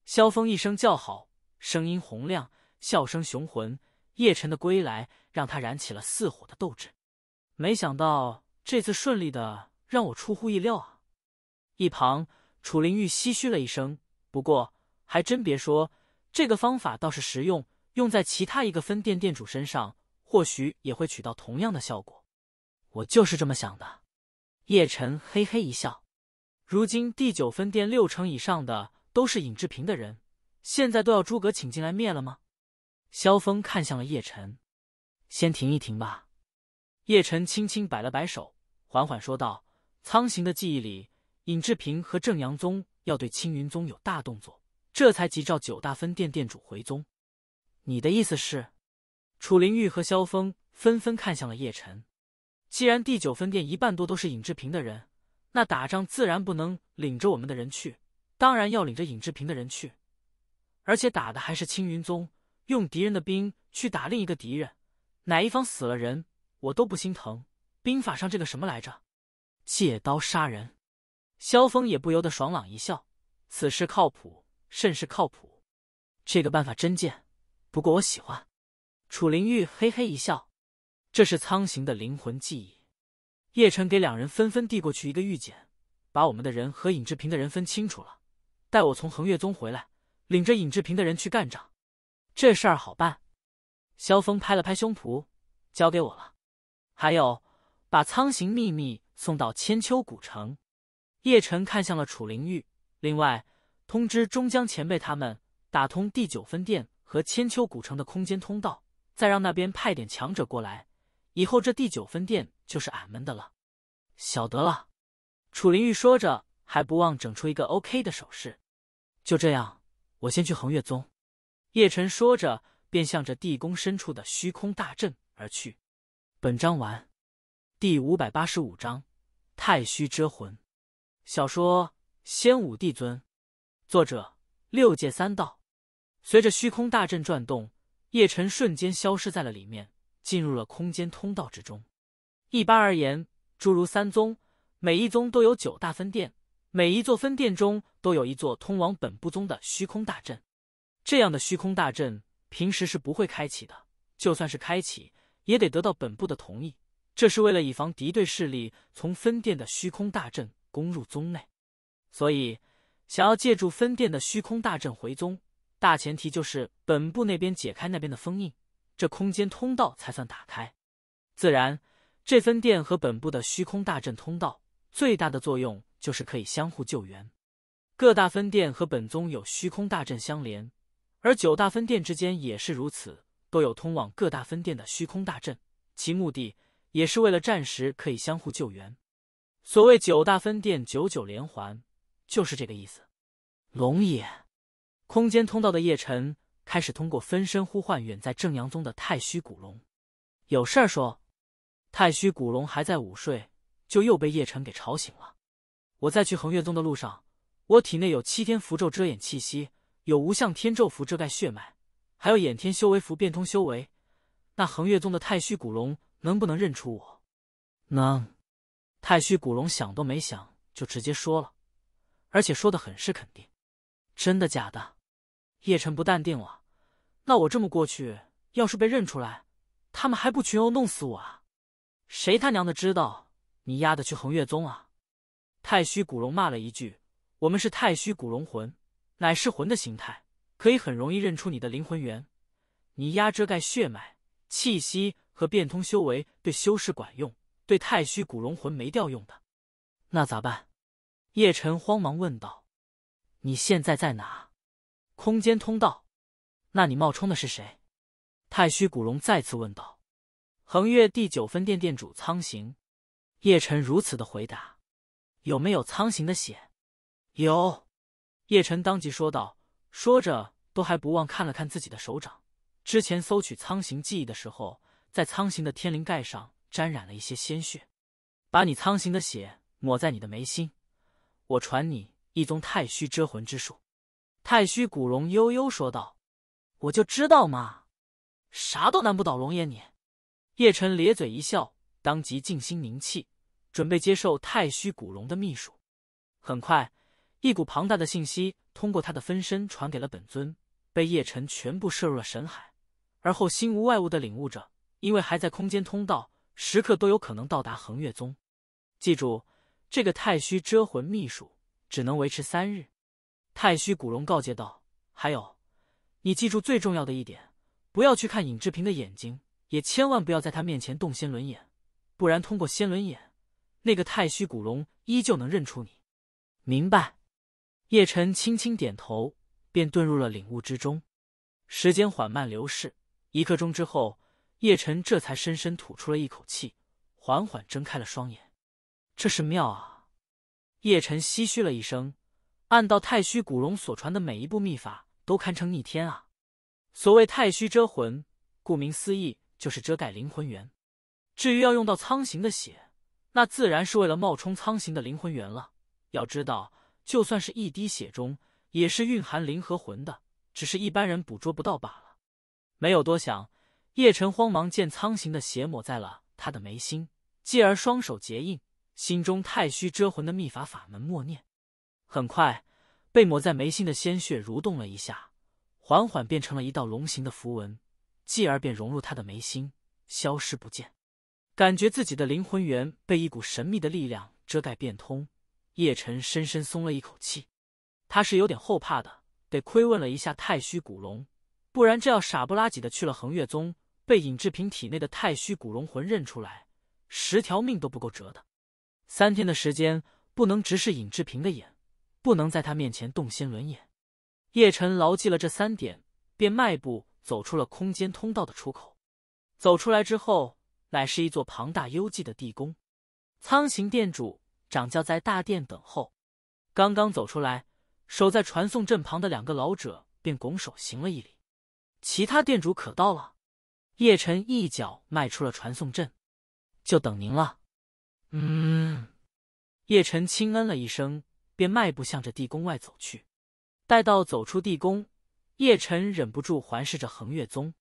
萧峰一声叫好，声音洪亮，笑声雄浑。叶辰的归来让他燃起了似火的斗志。没想到这次顺利的让我出乎意料啊！一旁楚灵玉唏嘘了一声，不过还真别说，这个方法倒是实用，用在其他一个分店店主身上，或许也会取到同样的效果。我就是这么想的。叶辰嘿嘿一笑，如今第九分店六成以上的。都是尹志平的人，现在都要诸葛请进来灭了吗？萧峰看向了叶辰，先停一停吧。叶辰轻轻摆了摆手，缓缓说道：“苍行的记忆里，尹志平和正阳宗要对青云宗有大动作，这才急召九大分店店主回宗。你的意思是？”楚灵玉和萧峰纷纷看向了叶晨。既然第九分店一半多都是尹志平的人，那打仗自然不能领着我们的人去。当然要领着尹志平的人去，而且打的还是青云宗，用敌人的兵去打另一个敌人，哪一方死了人，我都不心疼。兵法上这个什么来着？借刀杀人。萧峰也不由得爽朗一笑，此事靠谱，甚是靠谱。这个办法真贱，不过我喜欢。楚灵玉嘿嘿一笑，这是苍行的灵魂记忆。叶辰给两人纷纷递过去一个玉简，把我们的人和尹志平的人分清楚了。带我从恒月宗回来，领着尹志平的人去干仗，这事儿好办。萧峰拍了拍胸脯，交给我了。还有，把苍行秘密送到千秋古城。叶辰看向了楚灵玉，另外通知中江前辈他们，打通第九分店和千秋古城的空间通道，再让那边派点强者过来。以后这第九分店就是俺们的了。晓得了。楚灵玉说着，还不忘整出一个 OK 的手势。就这样，我先去恒月宗。叶辰说着，便向着地宫深处的虚空大阵而去。本章完，第五百八十五章《太虚遮魂》。小说《仙武帝尊》，作者：六界三道。随着虚空大阵转动，叶辰瞬间消失在了里面，进入了空间通道之中。一般而言，诸如三宗，每一宗都有九大分殿，每一座分殿中都有一座通往本部宗的虚空大阵，这样的虚空大阵平时是不会开启的，就算是开启，也得得到本部的同意。这是为了以防敌对势力从分殿的虚空大阵攻入宗内。所以，想要借助分殿的虚空大阵回宗，大前提就是本部那边解开那边的封印，这空间通道才算打开。自然，这分殿和本部的虚空大阵通道。最大的作用就是可以相互救援，各大分店和本宗有虚空大阵相连，而九大分店之间也是如此，都有通往各大分店的虚空大阵，其目的也是为了暂时可以相互救援。所谓九大分店九九连环，就是这个意思。龙也，空间通道的叶辰开始通过分身呼唤远在正阳宗的太虚古龙，有事儿说。太虚古龙还在午睡。就又被叶辰给吵醒了。我在去恒月宗的路上，我体内有七天符咒遮掩气息，有无相天咒符遮盖血脉，还有衍天修为符变通修为。那恒月宗的太虚古龙能不能认出我？能！太虚古龙想都没想就直接说了，而且说的很是肯定。真的假的？叶辰不淡定了。那我这么过去，要是被认出来，他们还不群殴弄死我啊？谁他娘的知道？你丫的去恒月宗啊！太虚古龙骂了一句：“我们是太虚古龙魂，乃是魂的形态，可以很容易认出你的灵魂源。你压遮盖血脉、气息和变通修为，对修士管用，对太虚古龙魂没调用的，那咋办？”叶辰慌忙问道：“你现在在哪？空间通道？那你冒充的是谁？”太虚古龙再次问道：“恒月第九分店店主苍行。”叶辰如此的回答：“有没有苍行的血？有。”叶辰当即说道，说着都还不忘看了看自己的手掌。之前搜取苍行记忆的时候，在苍行的天灵盖上沾染了一些鲜血。把你苍行的血抹在你的眉心，我传你一宗太虚遮魂之术。”太虚古龙悠悠说道。“我就知道嘛，啥都难不倒龙爷你。”叶辰咧嘴一笑，当即静心凝气。准备接受太虚古龙的秘术，很快，一股庞大的信息通过他的分身传给了本尊，被叶辰全部摄入了神海，而后心无外物的领悟着。因为还在空间通道，时刻都有可能到达恒月宗。记住，这个太虚遮魂秘术只能维持三日。太虚古龙告诫道：“还有，你记住最重要的一点，不要去看尹志平的眼睛，也千万不要在他面前动仙轮眼，不然通过仙轮眼。”那个太虚古龙依旧能认出你，明白？叶辰轻轻点头，便遁入了领悟之中。时间缓慢流逝，一刻钟之后，叶晨这才深深吐出了一口气，缓缓睁开了双眼。这是妙啊！叶辰唏嘘了一声。按道太虚古龙所传的每一部秘法，都堪称逆天啊！所谓太虚遮魂，顾名思义就是遮盖灵魂源。至于要用到苍行的血。那自然是为了冒充苍行的灵魂元了。要知道，就算是一滴血中，也是蕴含灵和魂的，只是一般人捕捉不到罢了。没有多想，叶晨慌忙见苍行的血抹在了他的眉心，继而双手结印，心中太虚遮魂的秘法法门默念。很快，被抹在眉心的鲜血蠕动了一下，缓缓变成了一道龙形的符文，继而便融入他的眉心，消失不见。感觉自己的灵魂源被一股神秘的力量遮盖变通，叶晨深深松了一口气。他是有点后怕的，得亏问了一下太虚古龙，不然这要傻不拉几的去了恒月宗，被尹志平体内的太虚古龙魂认出来，十条命都不够折的。三天的时间不能直视尹志平的眼，不能在他面前动仙轮眼。叶晨牢记了这三点，便迈步走出了空间通道的出口。走出来之后。乃是一座庞大幽寂的地宫，苍行殿主掌教在大殿等候。刚刚走出来，守在传送阵旁的两个老者便拱手行了一礼。其他殿主可到了？叶辰一脚迈出了传送阵，就等您了。嗯。叶辰轻嗯了一声，便迈步向着地宫外走去。待到走出地宫，叶辰忍不住环视着恒月宗。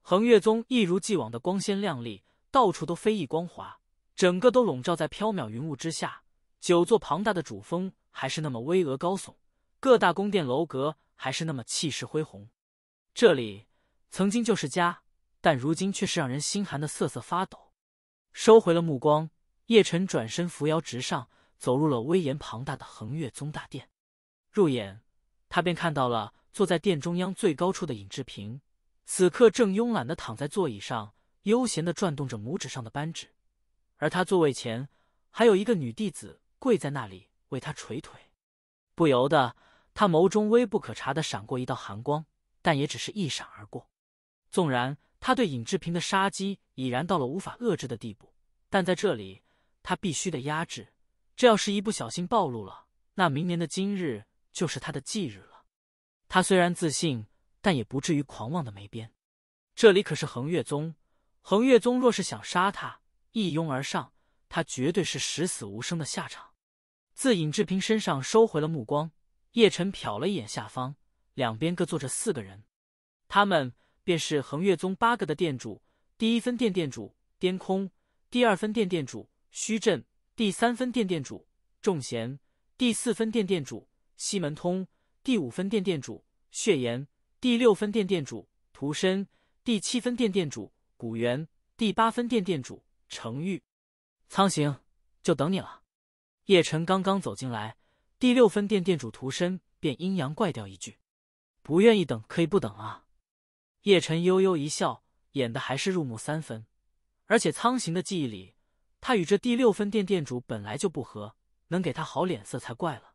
恒月宗一如既往的光鲜亮丽。到处都飞溢光滑，整个都笼罩在缥缈云雾之下。九座庞大的主峰还是那么巍峨高耸，各大宫殿楼阁还是那么气势恢宏。这里曾经就是家，但如今却是让人心寒的瑟瑟发抖。收回了目光，叶辰转身扶摇直上，走入了威严庞大的恒月宗大殿。入眼，他便看到了坐在殿中央最高处的尹志平，此刻正慵懒的躺在座椅上。悠闲地转动着拇指上的扳指，而他座位前还有一个女弟子跪在那里为他捶腿。不由得，他眸中微不可察地闪过一道寒光，但也只是一闪而过。纵然他对尹志平的杀机已然到了无法遏制的地步，但在这里他必须得压制。这要是一不小心暴露了，那明年的今日就是他的忌日了。他虽然自信，但也不至于狂妄的没边。这里可是恒岳宗。恒月宗若是想杀他，一拥而上，他绝对是十死无生的下场。自尹志平身上收回了目光，叶辰瞟了一眼下方，两边各坐着四个人，他们便是恒月宗八个的店主：第一分店店主颠空，第二分店店主虚震，第三分店店主仲贤，第四分店店主西门通，第五分店店主血炎，第六分店店主涂身，第七分店店主。古元第八分店店主程玉，苍行就等你了。叶辰刚刚走进来，第六分店店主涂深便阴阳怪调一句：“不愿意等可以不等啊。”叶辰悠悠一笑，演的还是入木三分。而且苍行的记忆里，他与这第六分店店主本来就不和，能给他好脸色才怪了。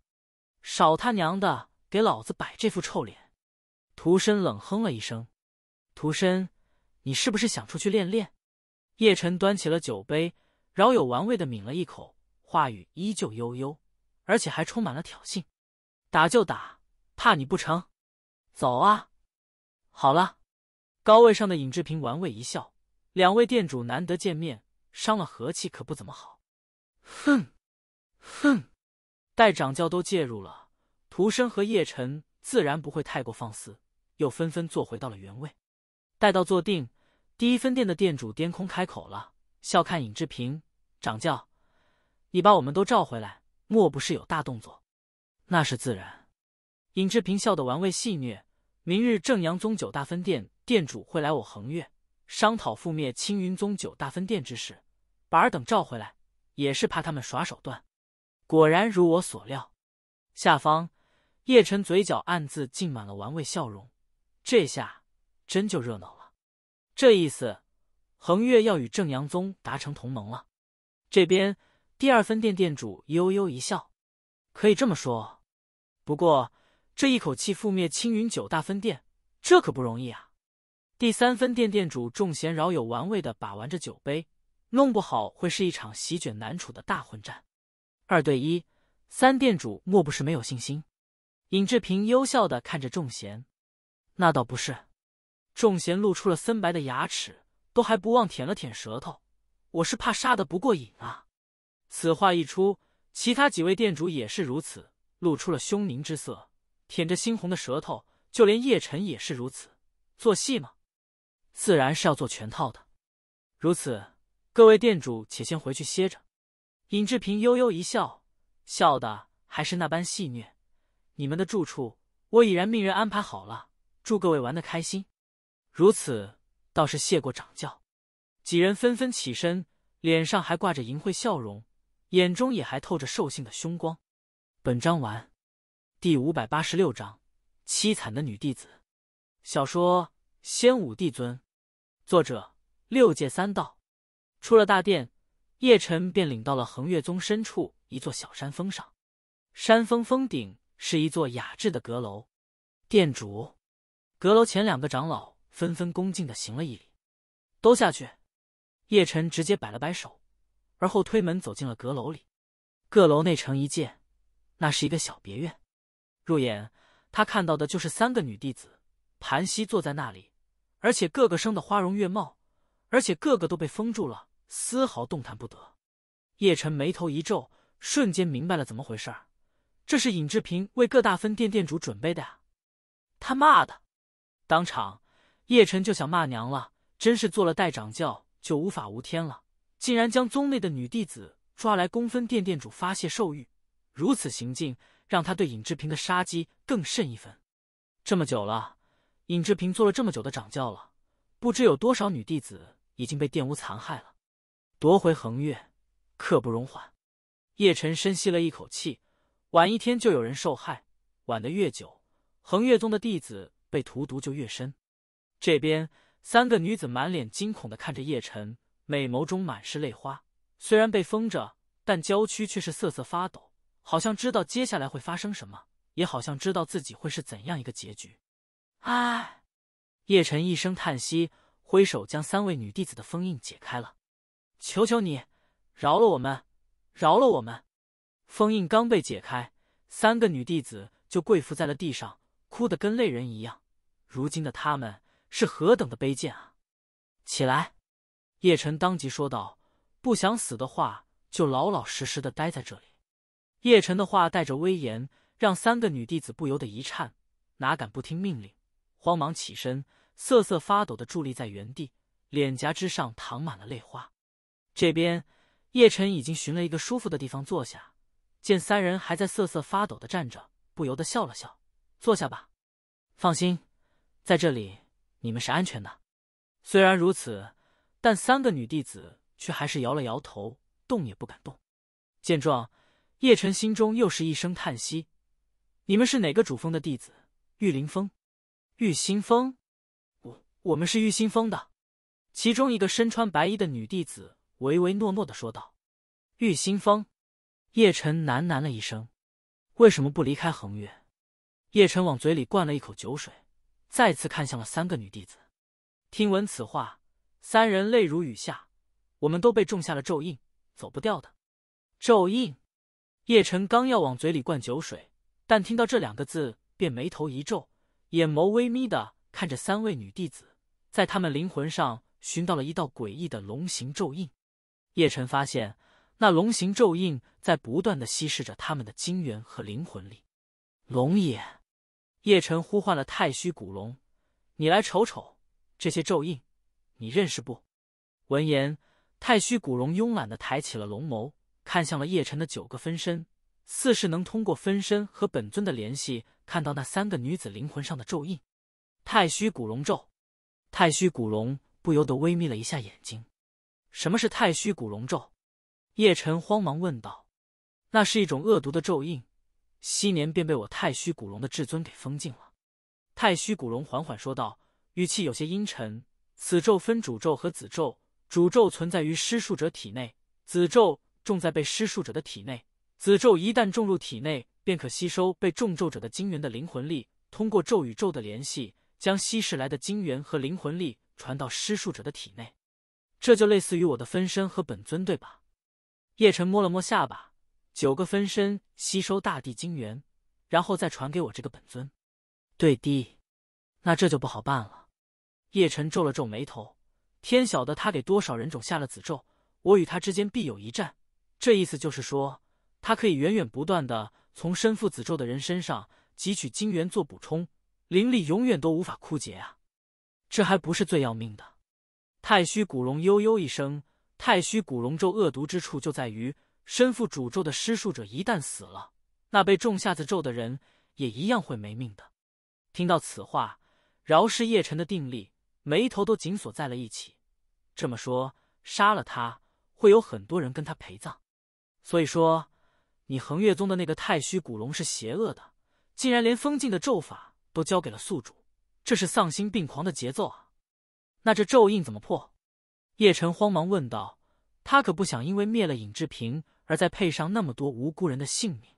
少他娘的给老子摆这副臭脸！涂深冷哼了一声。涂深。你是不是想出去练练？叶晨端起了酒杯，饶有玩味的抿了一口，话语依旧悠悠，而且还充满了挑衅。打就打，怕你不成？走啊！好了，高位上的尹志平玩味一笑，两位店主难得见面，伤了和气可不怎么好。哼，哼。待掌教都介入了，涂生和叶晨自然不会太过放肆，又纷纷坐回到了原位。待到坐定，第一分店的店主癫空开口了，笑看尹志平掌教：“你把我们都召回来，莫不是有大动作？”“那是自然。”尹志平笑得玩味戏谑：“明日正阳宗九大分店店主会来我恒月，商讨覆灭青云宗九大分店之事，把尔等召回来，也是怕他们耍手段。”果然如我所料，下方叶辰嘴角暗自浸满了玩味笑容，这下。真就热闹了，这意思，恒月要与正阳宗达成同盟了。这边第二分店店主悠悠一笑，可以这么说。不过这一口气覆灭青云九大分店，这可不容易啊。第三分店店主众贤饶有玩味的把玩着酒杯，弄不好会是一场席卷南楚的大混战。二对一，三店主莫不是没有信心？尹志平幽笑的看着众贤，那倒不是。仲贤露出了森白的牙齿，都还不忘舔了舔舌头。我是怕杀的不过瘾啊！此话一出，其他几位店主也是如此，露出了凶狞之色，舔着猩红的舌头。就连叶辰也是如此，做戏吗？自然是要做全套的。如此，各位店主且先回去歇着。尹志平悠悠一笑，笑的还是那般戏谑。你们的住处我已然命人安排好了，祝各位玩得开心。如此，倒是谢过掌教。几人纷纷起身，脸上还挂着淫秽笑容，眼中也还透着兽性的凶光。本章完，第五百八十六章：凄惨的女弟子。小说《仙武帝尊》，作者：六界三道。出了大殿，叶辰便领到了恒月宗深处一座小山峰上。山峰峰顶是一座雅致的阁楼。店主，阁楼前两个长老。纷纷恭敬的行了一礼，都下去。叶辰直接摆了摆手，而后推门走进了阁楼里。阁楼内成一间，那是一个小别院。入眼，他看到的就是三个女弟子，盘膝坐在那里，而且个个生的花容月貌，而且个个都被封住了，丝毫动弹不得。叶辰眉头一皱，瞬间明白了怎么回事儿。这是尹志平为各大分店店主准备的呀！他妈的，当场。叶辰就想骂娘了，真是做了代掌教就无法无天了，竟然将宗内的女弟子抓来公分殿殿主发泄兽欲，如此行径让他对尹志平的杀机更甚一分。这么久了，尹志平做了这么久的掌教了，不知有多少女弟子已经被玷污残害了。夺回恒月，刻不容缓。叶辰深吸了一口气，晚一天就有人受害，晚的越久，恒月宗的弟子被荼毒就越深。这边三个女子满脸惊恐的看着叶晨，美眸中满是泪花。虽然被封着，但娇躯却是瑟瑟发抖，好像知道接下来会发生什么，也好像知道自己会是怎样一个结局。唉，叶晨一声叹息，挥手将三位女弟子的封印解开了。求求你，饶了我们，饶了我们！封印刚被解开，三个女弟子就跪伏在了地上，哭得跟泪人一样。如今的他们。是何等的卑贱啊！起来，叶晨当即说道：“不想死的话，就老老实实的待在这里。”叶晨的话带着威严，让三个女弟子不由得一颤，哪敢不听命令？慌忙起身，瑟瑟发抖的伫立在原地，脸颊之上淌满了泪花。这边，叶晨已经寻了一个舒服的地方坐下，见三人还在瑟瑟发抖的站着，不由得笑了笑：“坐下吧，放心，在这里。”你们是安全的，虽然如此，但三个女弟子却还是摇了摇头，动也不敢动。见状，叶辰心中又是一声叹息。你们是哪个主峰的弟子？玉林峰、玉新峰？我，我们是玉新峰的。其中一个身穿白衣的女弟子唯唯诺诺的说道。玉新峰，叶辰喃喃了一声。为什么不离开恒月？”叶辰往嘴里灌了一口酒水。再次看向了三个女弟子，听闻此话，三人泪如雨下。我们都被种下了咒印，走不掉的。咒印。叶辰刚要往嘴里灌酒水，但听到这两个字，便眉头一皱，眼眸微眯的看着三位女弟子，在她们灵魂上寻到了一道诡异的龙形咒印。叶辰发现，那龙形咒印在不断的稀释着他们的精元和灵魂力。龙眼。叶辰呼唤了太虚古龙，你来瞅瞅这些咒印，你认识不？闻言，太虚古龙慵懒的抬起了龙眸，看向了叶辰的九个分身，似是能通过分身和本尊的联系，看到那三个女子灵魂上的咒印。太虚古龙咒，太虚古龙不由得微眯了一下眼睛。什么是太虚古龙咒？叶辰慌忙问道。那是一种恶毒的咒印。昔年便被我太虚古龙的至尊给封禁了。太虚古龙缓缓说道，语气有些阴沉。此咒分主咒和子咒，主咒存在于施术者体内，子咒重在被施术者的体内。子咒一旦种入体内，便可吸收被重咒者的精元的灵魂力，通过咒与咒的联系，将吸食来的精元和灵魂力传到施术者的体内。这就类似于我的分身和本尊，对吧？叶辰摸了摸下巴。九个分身吸收大地精元，然后再传给我这个本尊。对帝，那这就不好办了。叶辰皱了皱眉头，天晓得他给多少人种下了诅咒，我与他之间必有一战。这意思就是说，他可以源源不断的从身负诅咒的人身上汲取精元做补充，灵力永远都无法枯竭啊！这还不是最要命的。太虚古龙悠悠一声，太虚古龙咒恶毒之处就在于。身负诅咒的施术者一旦死了，那被种下子咒的人也一样会没命的。听到此话，饶是叶辰的定力，眉头都紧锁在了一起。这么说，杀了他，会有很多人跟他陪葬。所以说，你恒月宗的那个太虚古龙是邪恶的，竟然连封禁的咒法都交给了宿主，这是丧心病狂的节奏啊！那这咒印怎么破？叶辰慌忙问道。他可不想因为灭了尹志平。而再配上那么多无辜人的性命，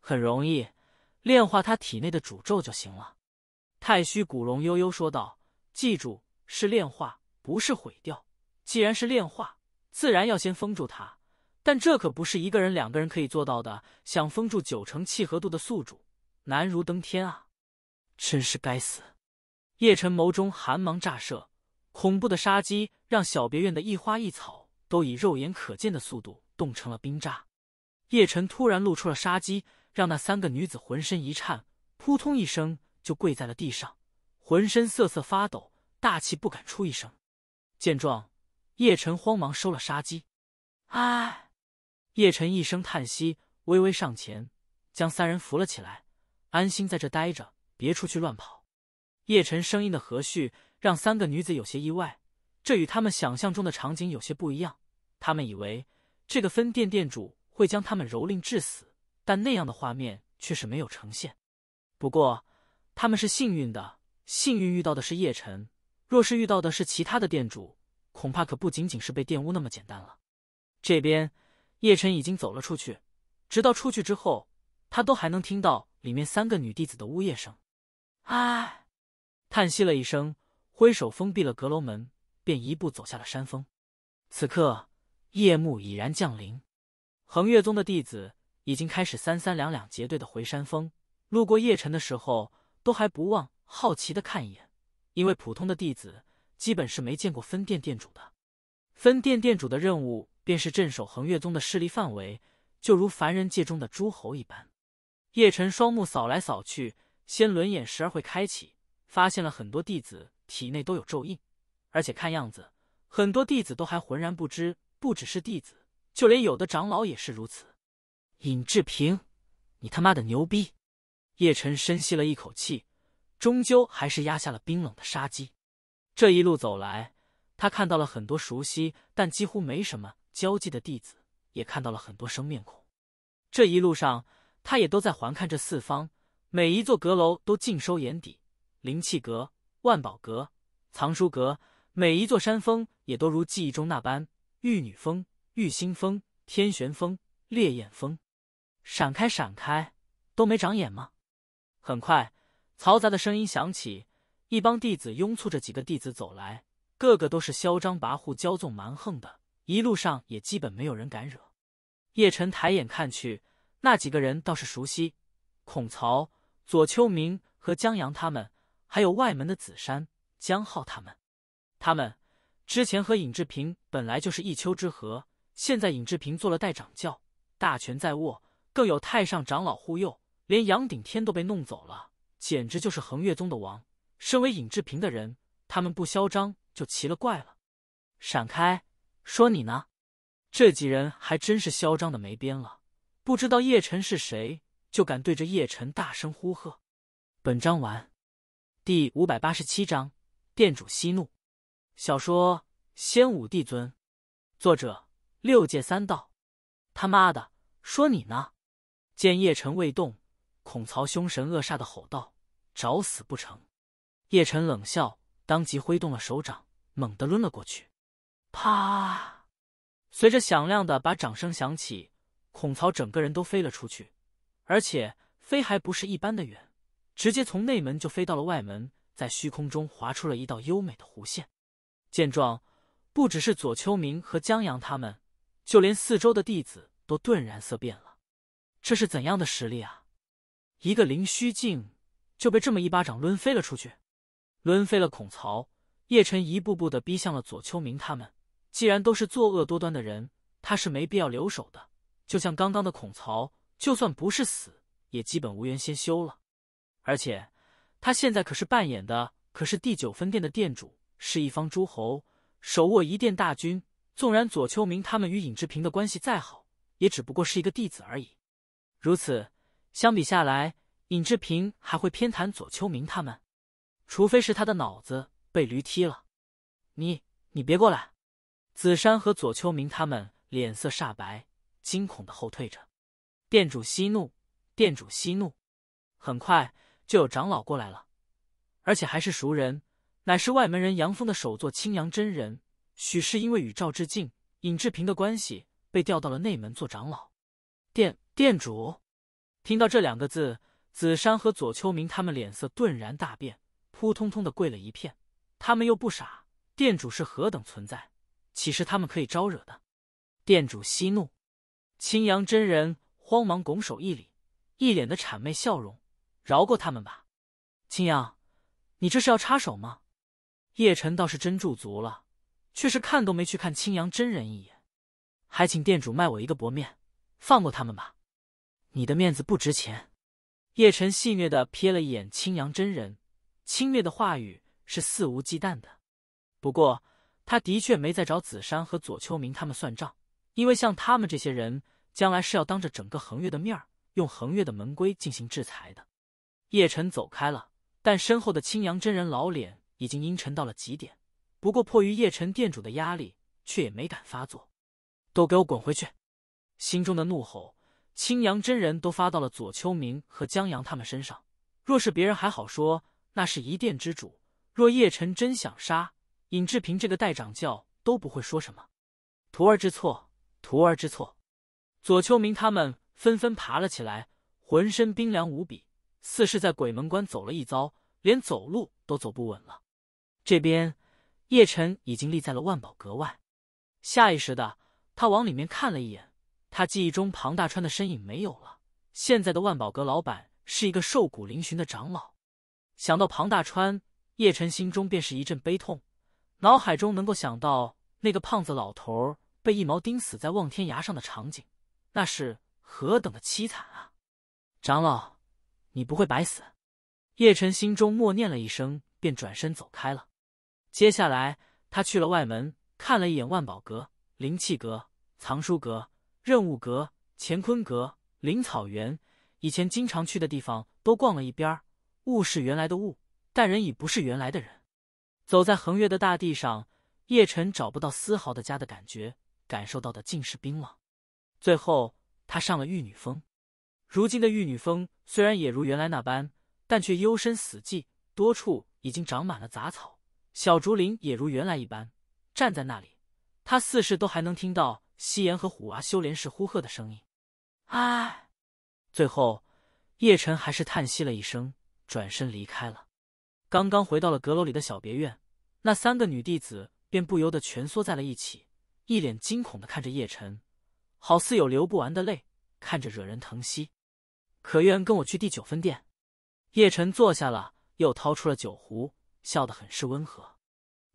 很容易炼化他体内的诅咒就行了。太虚古龙悠悠说道：“记住，是炼化，不是毁掉。既然是炼化，自然要先封住他。但这可不是一个人、两个人可以做到的。想封住九成契合度的宿主，难如登天啊！真是该死！”叶辰眸中寒芒乍射，恐怖的杀机让小别院的一花一草都以肉眼可见的速度。冻成了冰渣，叶晨突然露出了杀机，让那三个女子浑身一颤，扑通一声就跪在了地上，浑身瑟瑟发抖，大气不敢出一声。见状，叶晨慌忙收了杀机。唉，叶晨一声叹息，微微上前，将三人扶了起来，安心在这待着，别出去乱跑。叶晨声音的和煦，让三个女子有些意外，这与他们想象中的场景有些不一样，他们以为。这个分店店主会将他们蹂躏致死，但那样的画面却是没有呈现。不过他们是幸运的，幸运遇到的是叶晨。若是遇到的是其他的店主，恐怕可不仅仅是被玷污那么简单了。这边，叶晨已经走了出去，直到出去之后，他都还能听到里面三个女弟子的呜咽声。唉，叹息了一声，挥手封闭了阁楼门，便一步走下了山峰。此刻。夜幕已然降临，恒月宗的弟子已经开始三三两两结队的回山峰。路过叶城的时候，都还不忘好奇的看一眼，因为普通的弟子基本是没见过分店店主的。分店店主的任务便是镇守恒月宗的势力范围，就如凡人界中的诸侯一般。叶晨双目扫来扫去，仙轮眼时而会开启，发现了很多弟子体内都有咒印，而且看样子很多弟子都还浑然不知。不只是弟子，就连有的长老也是如此。尹志平，你他妈的牛逼！叶晨深吸了一口气，终究还是压下了冰冷的杀机。这一路走来，他看到了很多熟悉但几乎没什么交际的弟子，也看到了很多生面孔。这一路上，他也都在环看这四方，每一座阁楼都尽收眼底，灵气阁、万宝阁、藏书阁，每一座山峰也都如记忆中那般。玉女峰、玉星峰、天玄峰、烈焰峰，闪开，闪开，都没长眼吗？很快，嘈杂的声音响起，一帮弟子拥簇着几个弟子走来，个个都是嚣张跋扈、骄纵蛮横的，一路上也基本没有人敢惹。叶辰抬眼看去，那几个人倒是熟悉，孔曹、左秋明和江阳他们，还有外门的紫山、江浩他们，他们。之前和尹志平本来就是一丘之貉，现在尹志平做了代掌教，大权在握，更有太上长老护佑，连杨顶天都被弄走了，简直就是恒岳宗的王。身为尹志平的人，他们不嚣张就奇了怪了。闪开！说你呢！这几人还真是嚣张的没边了，不知道叶辰是谁，就敢对着叶辰大声呼喝。本章完，第五百八十七章：店主息怒。小说《仙武帝尊》，作者六界三道。他妈的，说你呢！见叶辰未动，孔曹凶神恶煞的吼道：“找死不成？”叶辰冷笑，当即挥动了手掌，猛地抡了过去。啪！随着响亮的把掌声响起，孔曹整个人都飞了出去，而且飞还不是一般的远，直接从内门就飞到了外门，在虚空中划出了一道优美的弧线。见状，不只是左秋明和江阳他们，就连四周的弟子都顿然色变了。这是怎样的实力啊！一个灵虚境就被这么一巴掌抡飞了出去，抡飞了孔曹。叶辰，一步步的逼向了左秋明他们。既然都是作恶多端的人，他是没必要留手的。就像刚刚的孔曹，就算不是死，也基本无缘先修了。而且，他现在可是扮演的可是第九分店的店主。是一方诸侯，手握一殿大军。纵然左丘明他们与尹志平的关系再好，也只不过是一个弟子而已。如此相比下来，尹志平还会偏袒左丘明他们？除非是他的脑子被驴踢了。你你别过来！紫山和左丘明他们脸色煞白，惊恐的后退着。店主息怒，店主息怒。很快就有长老过来了，而且还是熟人。乃是外门人杨峰的首座青阳真人，许是因为与赵志敬、尹志平的关系，被调到了内门做长老。店店主听到这两个字，紫珊和左秋明他们脸色顿然大变，扑通通的跪了一片。他们又不傻，店主是何等存在，岂是他们可以招惹的？店主息怒！青阳真人慌忙拱手一礼，一脸的谄媚笑容：“饶过他们吧，青阳，你这是要插手吗？”叶辰倒是真驻足了，却是看都没去看青阳真人一眼。还请店主卖我一个薄面，放过他们吧。你的面子不值钱。叶辰戏谑的瞥了一眼青阳真人，轻蔑的话语是肆无忌惮的。不过，他的确没再找紫珊和左秋明他们算账，因为像他们这些人，将来是要当着整个恒月的面儿，用恒月的门规进行制裁的。叶辰走开了，但身后的青阳真人老脸。已经阴沉到了极点，不过迫于叶辰店主的压力，却也没敢发作。都给我滚回去！心中的怒吼，青阳真人都发到了左秋明和江阳他们身上。若是别人还好说，那是一殿之主。若叶辰真想杀尹志平这个代掌教，都不会说什么。徒儿知错，徒儿知错。左秋明他们纷纷爬了起来，浑身冰凉无比，似是在鬼门关走了一遭，连走路都走不稳了。这边，叶晨已经立在了万宝阁外，下意识的他往里面看了一眼，他记忆中庞大川的身影没有了。现在的万宝阁老板是一个瘦骨嶙峋的长老。想到庞大川，叶晨心中便是一阵悲痛，脑海中能够想到那个胖子老头被一毛钉死在望天涯上的场景，那是何等的凄惨啊！长老，你不会白死。叶晨心中默念了一声，便转身走开了。接下来，他去了外门，看了一眼万宝阁、灵气阁、藏书阁、任务阁、乾坤阁、灵草园，以前经常去的地方都逛了一边雾物是原来的物，但人已不是原来的人。走在横越的大地上，叶辰找不到丝毫的家的感觉，感受到的尽是冰冷。最后，他上了玉女峰。如今的玉女峰虽然也如原来那般，但却幽深死寂，多处已经长满了杂草。小竹林也如原来一般站在那里，他似是都还能听到夕颜和虎娃修炼时呼喝的声音。唉，最后叶辰还是叹息了一声，转身离开了。刚刚回到了阁楼里的小别院，那三个女弟子便不由得蜷缩在了一起，一脸惊恐的看着叶辰，好似有流不完的泪，看着惹人疼惜。可愿跟我去第九分店？叶辰坐下了，又掏出了酒壶。笑得很是温和。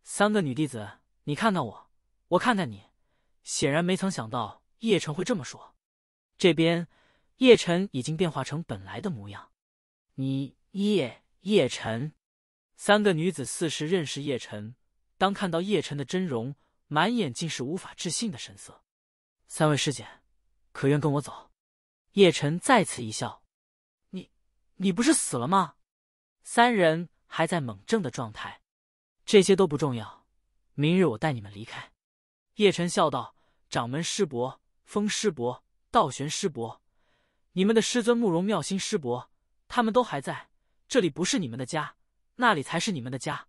三个女弟子，你看看我，我看看你，显然没曾想到叶晨会这么说。这边叶晨已经变化成本来的模样。你叶叶晨，三个女子似是认识叶晨，当看到叶晨的真容，满眼尽是无法置信的神色。三位师姐，可愿跟我走？叶晨再次一笑。你，你不是死了吗？三人。还在猛挣的状态，这些都不重要。明日我带你们离开。”叶晨笑道，“掌门师伯、风师伯、道玄师伯，你们的师尊慕容妙心师伯，他们都还在。这里不是你们的家，那里才是你们的家。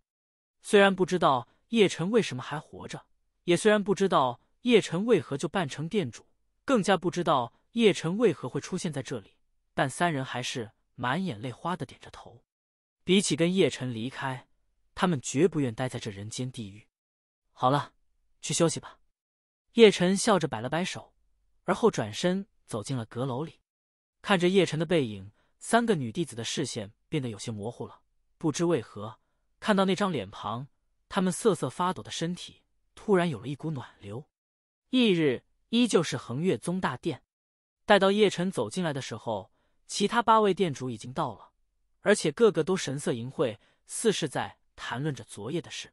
虽然不知道叶晨为什么还活着，也虽然不知道叶晨为何就扮成店主，更加不知道叶晨为何会出现在这里，但三人还是满眼泪花的点着头。”比起跟叶辰离开，他们绝不愿待在这人间地狱。好了，去休息吧。叶辰笑着摆了摆手，而后转身走进了阁楼里。看着叶晨的背影，三个女弟子的视线变得有些模糊了。不知为何，看到那张脸庞，他们瑟瑟发抖的身体突然有了一股暖流。翌日，依旧是恒月宗大殿。待到叶晨走进来的时候，其他八位店主已经到了。而且个个都神色淫秽，似是在谈论着昨夜的事。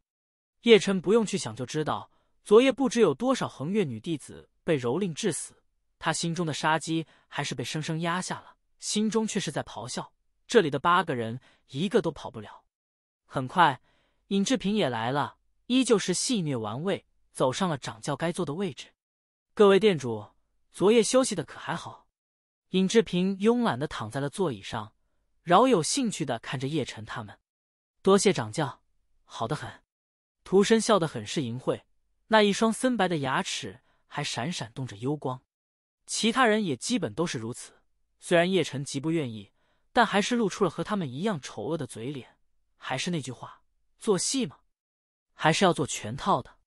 叶琛不用去想，就知道昨夜不知有多少恒月女弟子被蹂躏致死。他心中的杀机还是被生生压下了，心中却是在咆哮：这里的八个人，一个都跑不了。很快，尹志平也来了，依旧是戏谑玩味，走上了掌教该坐的位置。各位店主，昨夜休息的可还好？尹志平慵懒的躺在了座椅上。饶有兴趣的看着叶辰他们，多谢掌教，好的很。涂山笑得很是淫秽，那一双森白的牙齿还闪闪动着幽光。其他人也基本都是如此，虽然叶辰极不愿意，但还是露出了和他们一样丑恶的嘴脸。还是那句话，做戏嘛，还是要做全套的。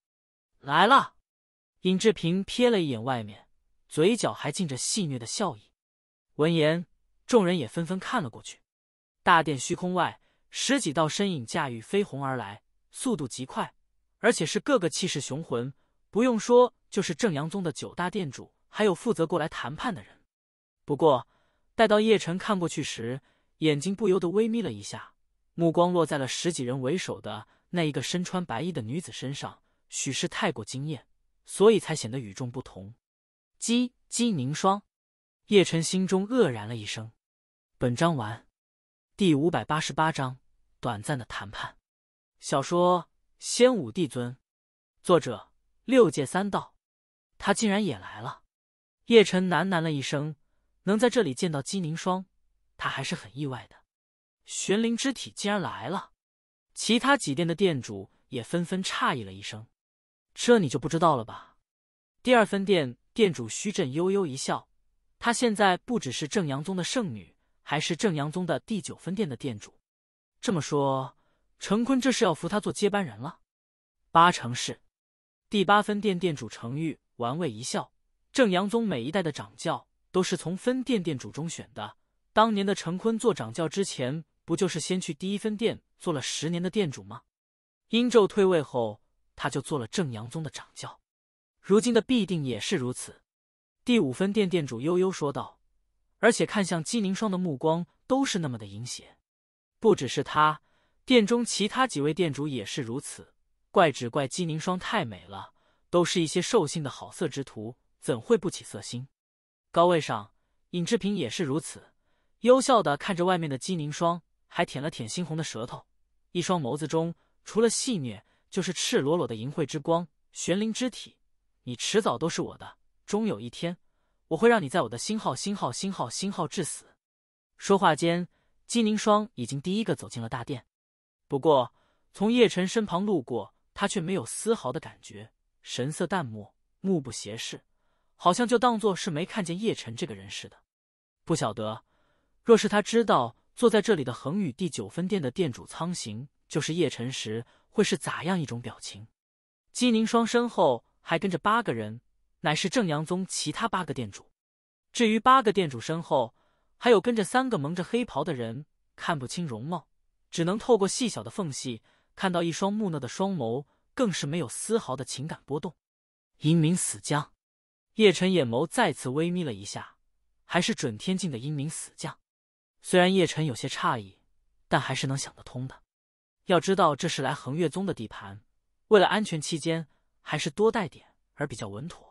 来了，尹志平瞥了一眼外面，嘴角还浸着戏谑的笑意。闻言，众人也纷纷看了过去。大殿虚空外，十几道身影驾驭飞鸿而来，速度极快，而且是各个气势雄浑。不用说，就是正阳宗的九大殿主，还有负责过来谈判的人。不过，待到叶辰看过去时，眼睛不由得微眯了一下，目光落在了十几人为首的那一个身穿白衣的女子身上。许是太过惊艳，所以才显得与众不同。姬姬凝霜，叶辰心中愕然了一声。本章完。第五百八十八章短暂的谈判。小说《仙武帝尊》，作者六界三道。他竟然也来了！叶辰喃喃了一声，能在这里见到姬凝霜，他还是很意外的。玄灵之体竟然来了！其他几殿的殿主也纷纷诧异了一声：“这你就不知道了吧？”第二分殿殿主虚震悠悠一笑：“她现在不只是正阳宗的圣女。”还是正阳宗的第九分店的店主，这么说，成坤这是要扶他做接班人了，八成是。第八分店店主程玉玩味一笑，正阳宗每一代的掌教都是从分店店主中选的。当年的成坤做掌教之前，不就是先去第一分店做了十年的店主吗？殷纣退位后，他就做了正阳宗的掌教，如今的必定也是如此。第五分店店主悠悠说道。而且看向姬凝霜的目光都是那么的阴邪，不只是他，店中其他几位店主也是如此。怪只怪姬凝霜太美了，都是一些兽性的好色之徒，怎会不起色心？高位上，尹志平也是如此，幽笑的看着外面的姬凝霜，还舔了舔猩红的舌头，一双眸子中除了戏谑，就是赤裸裸的淫秽之光。玄灵之体，你迟早都是我的，终有一天。我会让你在我的新号新号新号新号致死。说话间，姬宁霜已经第一个走进了大殿。不过，从叶晨身旁路过，他却没有丝毫的感觉，神色淡漠，目不斜视，好像就当做是没看见叶晨这个人似的。不晓得，若是他知道坐在这里的恒宇第九分店的店主苍行就是叶晨时，会是咋样一种表情？姬宁霜身后还跟着八个人。乃是正阳宗其他八个殿主，至于八个殿主身后，还有跟着三个蒙着黑袍的人，看不清容貌，只能透过细小的缝隙看到一双木讷的双眸，更是没有丝毫的情感波动。英明死将，叶辰眼眸再次微眯了一下，还是准天境的英明死将。虽然叶辰有些诧异，但还是能想得通的。要知道，这是来恒月宗的地盘，为了安全，期间还是多带点而比较稳妥。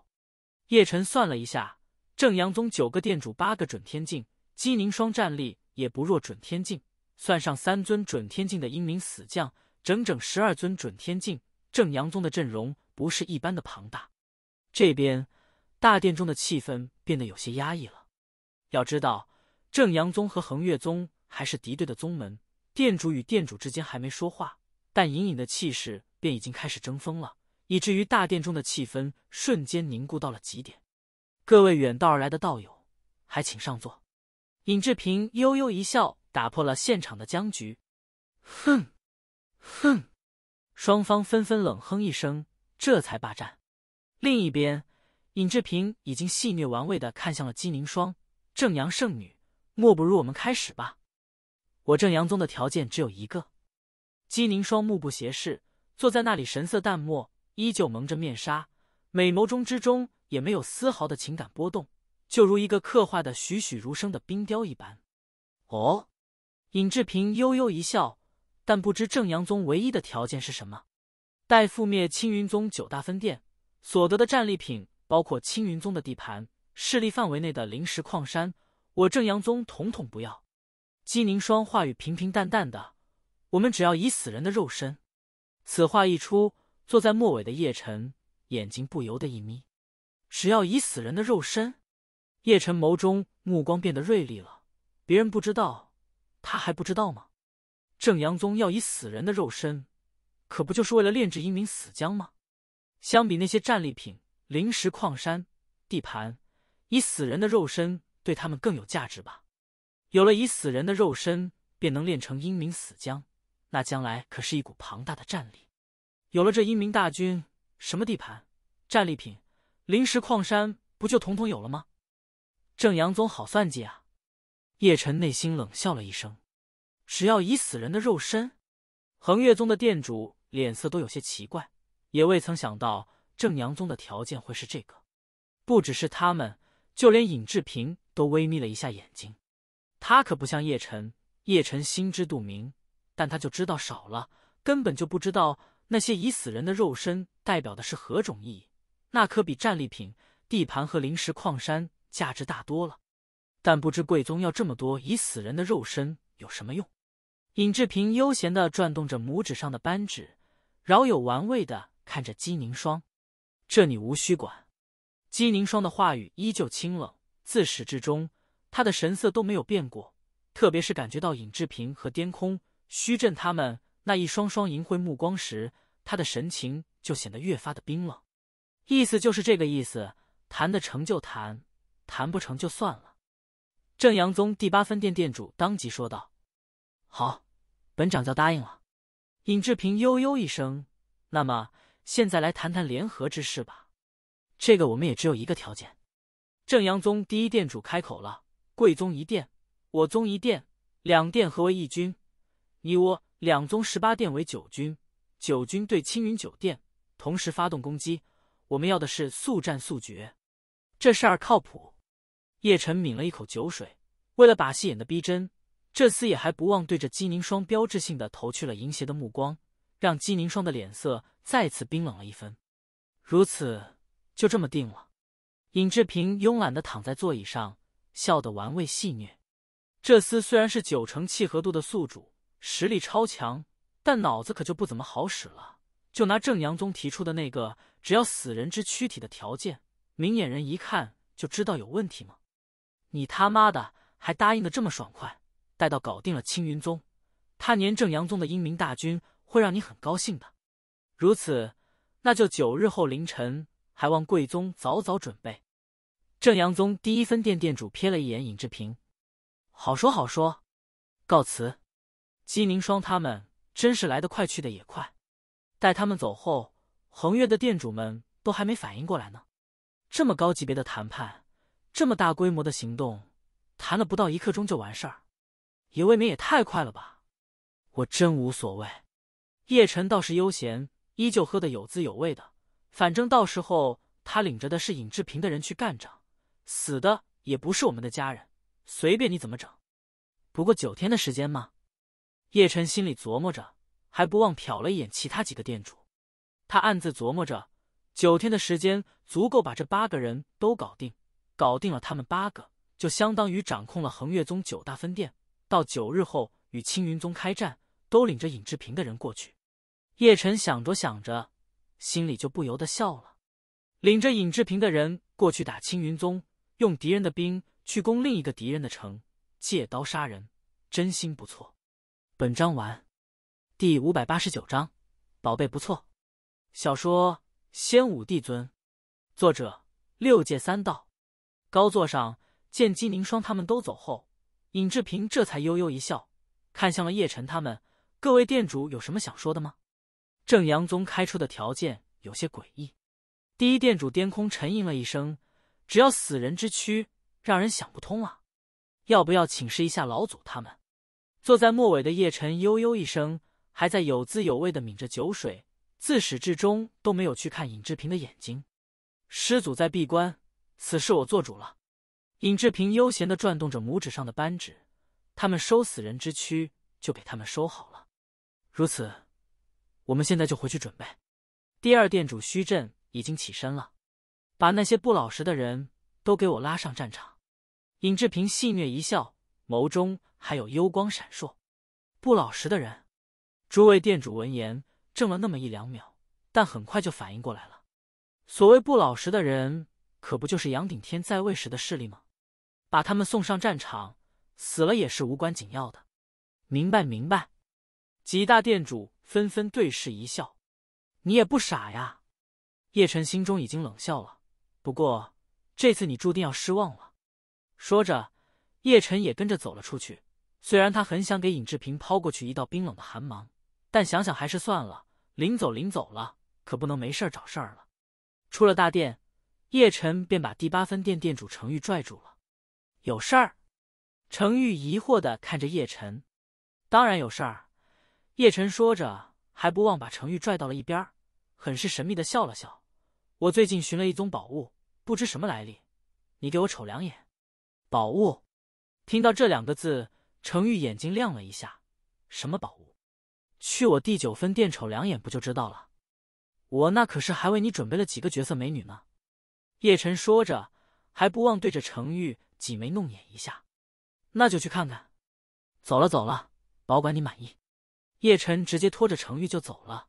叶辰算了一下，正阳宗九个殿主，八个准天境，姬宁霜战力也不弱，准天境。算上三尊准天境的英明死将，整整十二尊准天境。正阳宗的阵容不是一般的庞大。这边大殿中的气氛变得有些压抑了。要知道，正阳宗和恒岳宗还是敌对的宗门，殿主与殿主之间还没说话，但隐隐的气势便已经开始争锋了。以至于大殿中的气氛瞬间凝固到了极点。各位远道而来的道友，还请上座。尹志平悠悠一笑，打破了现场的僵局。哼，哼，双方纷纷冷哼一声，这才罢战。另一边，尹志平已经戏谑玩味的看向了姬凝霜。正阳圣女，莫不如我们开始吧。我正阳宗的条件只有一个。姬凝霜目不斜视，坐在那里，神色淡漠。依旧蒙着面纱，美眸中之中也没有丝毫的情感波动，就如一个刻画的栩栩如生的冰雕一般。哦，尹志平悠悠一笑，但不知正阳宗唯一的条件是什么。待覆灭青云宗九大分店所得的战利品，包括青云宗的地盘、势力范围内的灵石矿山，我正阳宗统统不要。姬凝霜话语平平淡淡的，我们只要以死人的肉身。此话一出。坐在末尾的叶辰眼睛不由得一眯，只要以死人的肉身，叶辰眸中目光变得锐利了。别人不知道，他还不知道吗？正阳宗要以死人的肉身，可不就是为了炼制英明死浆吗？相比那些战利品、灵石、矿山、地盘，以死人的肉身对他们更有价值吧？有了以死人的肉身，便能炼成英明死浆，那将来可是一股庞大的战力。有了这英明大军，什么地盘、战利品、灵石矿山，不就统统有了吗？正阳宗好算计啊！叶辰内心冷笑了一声。只要以死人的肉身，恒月宗的店主脸色都有些奇怪，也未曾想到正阳宗的条件会是这个。不只是他们，就连尹志平都微眯了一下眼睛。他可不像叶辰，叶辰心知肚明，但他就知道少了，根本就不知道。那些已死人的肉身代表的是何种意义？那可比战利品、地盘和灵石矿山价值大多了。但不知贵宗要这么多已死人的肉身有什么用？尹志平悠闲的转动着拇指上的扳指，饶有玩味的看着姬凝霜。这你无需管。姬凝霜的话语依旧清冷，自始至终，他的神色都没有变过。特别是感觉到尹志平和巅空、虚震他们。那一双双淫秽目光时，他的神情就显得越发的冰冷。意思就是这个意思，谈得成就谈，谈不成就算了。正阳宗第八分店店主当即说道：“好，本掌教答应了。”尹志平悠悠一声：“那么，现在来谈谈联合之事吧。这个我们也只有一个条件。”正阳宗第一店主开口了：“贵宗一殿，我宗一殿，两殿合为一军，你我。”两宗十八殿为九军，九军对青云九殿同时发动攻击。我们要的是速战速决，这事儿靠谱。叶晨抿了一口酒水，为了把戏演的逼真，这厮也还不忘对着姬凝霜标志性的投去了淫邪的目光，让姬凝霜的脸色再次冰冷了一分。如此，就这么定了。尹志平慵懒的躺在座椅上，笑得玩味戏谑。这厮虽然是九成契合度的宿主。实力超强，但脑子可就不怎么好使了。就拿正阳宗提出的那个只要死人之躯体的条件，明眼人一看就知道有问题吗？你他妈的还答应的这么爽快！待到搞定了青云宗，他年正阳宗的英明大军会让你很高兴的。如此，那就九日后凌晨，还望贵宗早早准备。正阳宗第一分店店主瞥了一眼尹志平，好说好说，告辞。姬凝霜他们真是来得快，去得也快。待他们走后，恒月的店主们都还没反应过来呢。这么高级别的谈判，这么大规模的行动，谈了不到一刻钟就完事儿，也未免也太快了吧？我真无所谓。叶辰倒是悠闲，依旧喝得有滋有味的。反正到时候他领着的是尹志平的人去干仗，死的也不是我们的家人，随便你怎么整。不过九天的时间嘛，叶辰心里琢磨着，还不忘瞟了一眼其他几个店主。他暗自琢磨着，九天的时间足够把这八个人都搞定。搞定了他们八个，就相当于掌控了恒岳宗九大分店。到九日后与青云宗开战，都领着尹志平的人过去。叶辰想着想着，心里就不由得笑了。领着尹志平的人过去打青云宗，用敌人的兵去攻另一个敌人的城，借刀杀人，真心不错。本章完，第五百八十九章，宝贝不错。小说《仙武帝尊》，作者六界三道。高座上见金凝霜他们都走后，尹志平这才悠悠一笑，看向了叶辰他们。各位店主有什么想说的吗？正阳宗开出的条件有些诡异。第一店主癫空沉吟了一声：“只要死人之躯，让人想不通啊！要不要请示一下老祖他们？”坐在末尾的叶晨悠悠一声，还在有滋有味的抿着酒水，自始至终都没有去看尹志平的眼睛。师祖在闭关，此事我做主了。尹志平悠闲的转动着拇指上的扳指，他们收死人之躯，就给他们收好了。如此，我们现在就回去准备。第二殿主虚震已经起身了，把那些不老实的人都给我拉上战场。尹志平戏谑一笑。眸中还有幽光闪烁，不老实的人。诸位店主闻言怔了那么一两秒，但很快就反应过来了。所谓不老实的人，可不就是杨顶天在位时的势力吗？把他们送上战场，死了也是无关紧要的。明白，明白。几大店主纷纷对视一笑：“你也不傻呀。”叶晨心中已经冷笑了。不过这次你注定要失望了。说着。叶辰也跟着走了出去，虽然他很想给尹志平抛过去一道冰冷的寒芒，但想想还是算了。临走临走了，可不能没事找事儿了。出了大殿，叶晨便把第八分店店主程玉拽住了。有事儿？程玉疑惑的看着叶晨。当然有事儿。叶晨说着，还不忘把程玉拽到了一边，很是神秘的笑了笑。我最近寻了一宗宝物，不知什么来历，你给我瞅两眼。宝物。听到这两个字，程玉眼睛亮了一下。什么宝物？去我第九分店瞅两眼不就知道了？我那可是还为你准备了几个绝色美女呢。叶晨说着，还不忘对着程玉挤眉弄眼一下。那就去看看。走了走了，保管你满意。叶晨直接拖着程玉就走了。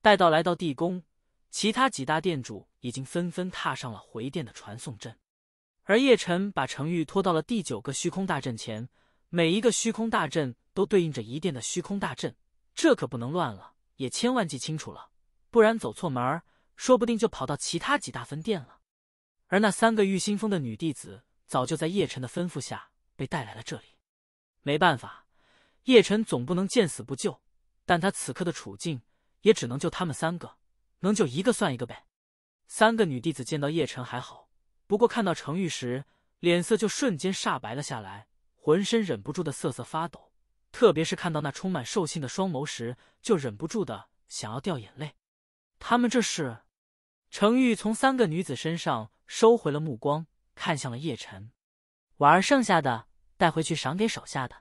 待到来到地宫，其他几大店主已经纷纷踏上了回殿的传送阵。而叶辰把程玉拖到了第九个虚空大阵前，每一个虚空大阵都对应着一殿的虚空大阵，这可不能乱了，也千万记清楚了，不然走错门，说不定就跑到其他几大分殿了。而那三个玉心峰的女弟子早就在叶辰的吩咐下被带来了这里，没办法，叶辰总不能见死不救，但他此刻的处境也只能救他们三个，能救一个算一个呗。三个女弟子见到叶辰还好。不过看到程玉时，脸色就瞬间煞白了下来，浑身忍不住的瑟瑟发抖。特别是看到那充满兽性的双眸时，就忍不住的想要掉眼泪。他们这是？程玉从三个女子身上收回了目光，看向了叶晨：“婉儿剩下的带回去赏给手下的。”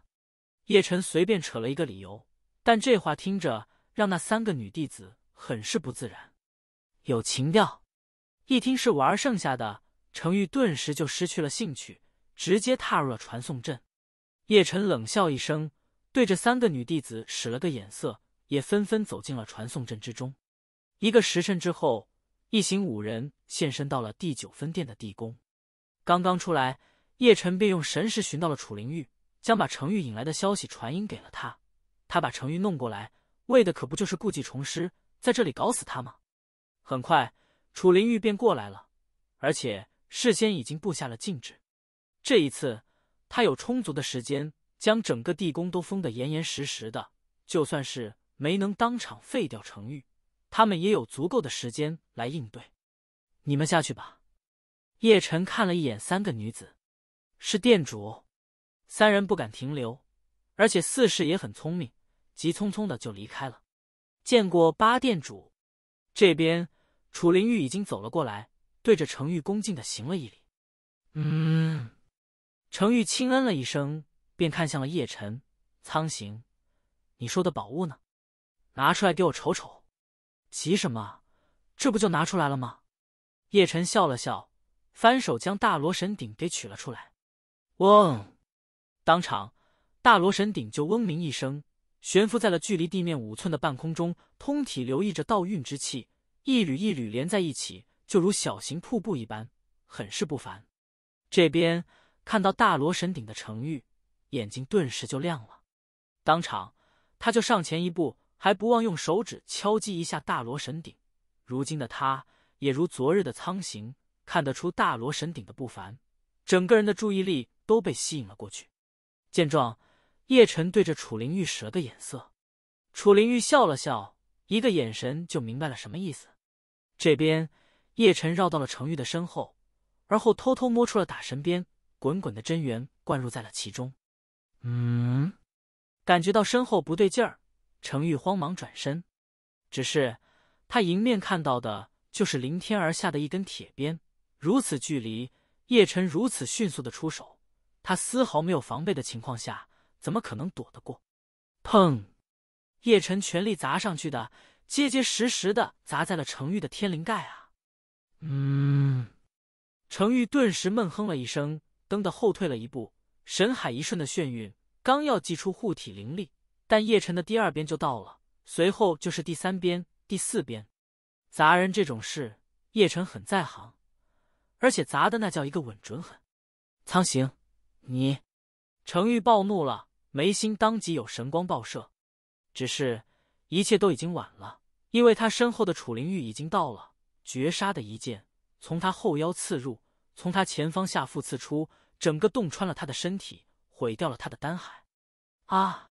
叶晨随便扯了一个理由，但这话听着让那三个女弟子很是不自然，有情调。一听是婉儿剩下的。程玉顿时就失去了兴趣，直接踏入了传送阵。叶晨冷笑一声，对着三个女弟子使了个眼色，也纷纷走进了传送阵之中。一个时辰之后，一行五人现身到了第九分殿的地宫。刚刚出来，叶晨便用神识寻到了楚灵玉，将把程玉引来的消息传音给了他。他把程玉弄过来，为的可不就是故技重施，在这里搞死他吗？很快，楚灵玉便过来了，而且。事先已经布下了禁制，这一次他有充足的时间将整个地宫都封得严严实实的。就算是没能当场废掉程昱，他们也有足够的时间来应对。你们下去吧。叶辰看了一眼三个女子，是店主，三人不敢停留，而且四氏也很聪明，急匆匆的就离开了。见过八店主。这边，楚灵玉已经走了过来。对着程玉恭敬的行了一礼，嗯，程玉轻嗯了一声，便看向了叶辰、苍行，你说的宝物呢？拿出来给我瞅瞅。急什么？这不就拿出来了吗？叶辰笑了笑，翻手将大罗神鼎给取了出来。嗡，当场，大罗神鼎就嗡鸣一声，悬浮在了距离地面五寸的半空中，通体流溢着道运之气，一缕一缕连在一起。就如小型瀑布一般，很是不凡。这边看到大罗神鼎的程玉，眼睛顿时就亮了，当场他就上前一步，还不忘用手指敲击一下大罗神鼎。如今的他，也如昨日的苍行，看得出大罗神鼎的不凡，整个人的注意力都被吸引了过去。见状，叶辰对着楚灵玉使了个眼色，楚灵玉笑了笑，一个眼神就明白了什么意思。这边。叶辰绕到了程玉的身后，而后偷偷摸出了打神鞭，滚滚的真元灌入在了其中。嗯，感觉到身后不对劲儿，程玉慌忙转身，只是他迎面看到的就是凌天而下的一根铁鞭。如此距离，叶辰如此迅速的出手，他丝毫没有防备的情况下，怎么可能躲得过？砰！叶辰全力砸上去的，结结实实的砸在了程玉的天灵盖啊！嗯，程玉顿时闷哼了一声，噔的后退了一步，神海一瞬的眩晕，刚要祭出护体灵力，但叶辰的第二鞭就到了，随后就是第三鞭、第四鞭，砸人这种事，叶辰很在行，而且砸的那叫一个稳准狠。苍行，你！程玉暴怒了，眉心当即有神光爆射，只是，一切都已经晚了，因为他身后的楚灵玉已经到了。绝杀的一剑从他后腰刺入，从他前方下腹刺出，整个洞穿了他的身体，毁掉了他的丹海。啊！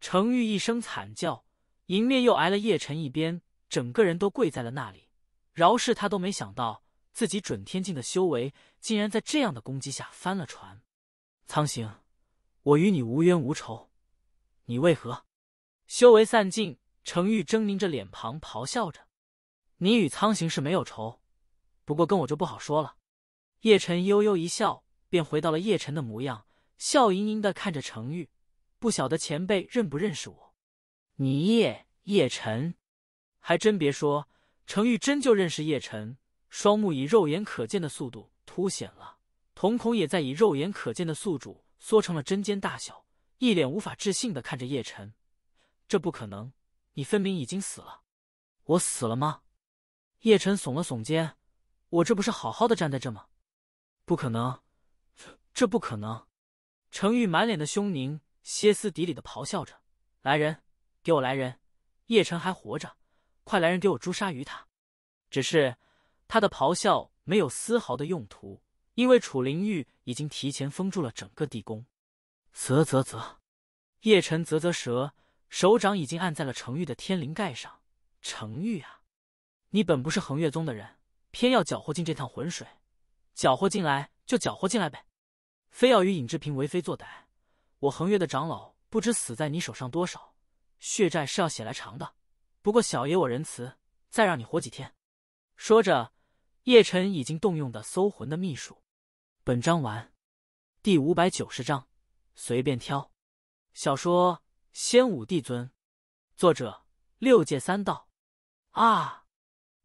程昱一声惨叫，迎面又挨了叶辰一鞭，整个人都跪在了那里。饶是他都没想到，自己准天境的修为竟然在这样的攻击下翻了船。苍行，我与你无冤无仇，你为何？修为散尽，程昱狰狞着脸庞咆哮着。你与苍行是没有仇，不过跟我就不好说了。叶晨悠悠一笑，便回到了叶晨的模样，笑盈盈的看着程玉，不晓得前辈认不认识我。你叶叶晨，还真别说，程玉真就认识叶晨。双目以肉眼可见的速度凸显了，瞳孔也在以肉眼可见的速主缩成了针尖大小，一脸无法置信的看着叶晨。这不可能，你分明已经死了。我死了吗？叶辰耸了耸肩，我这不是好好的站在这吗？不可能，这不可能！程玉满脸的凶狞，歇斯底里的咆哮着：“来人，给我来人！叶辰还活着，快来人给我诛杀于他！”只是他的咆哮没有丝毫的用途，因为楚灵玉已经提前封住了整个地宫。啧啧啧，叶辰啧啧舌，手掌已经按在了程玉的天灵盖上。程玉啊！你本不是恒月宗的人，偏要搅和进这趟浑水，搅和进来就搅和进来呗，非要与尹志平为非作歹，我恒月的长老不知死在你手上多少，血债是要写来偿的。不过小爷我仁慈，再让你活几天。说着，叶辰已经动用的搜魂的秘术。本章完，第五百九十章，随便挑。小说《仙武帝尊》，作者：六界三道。啊！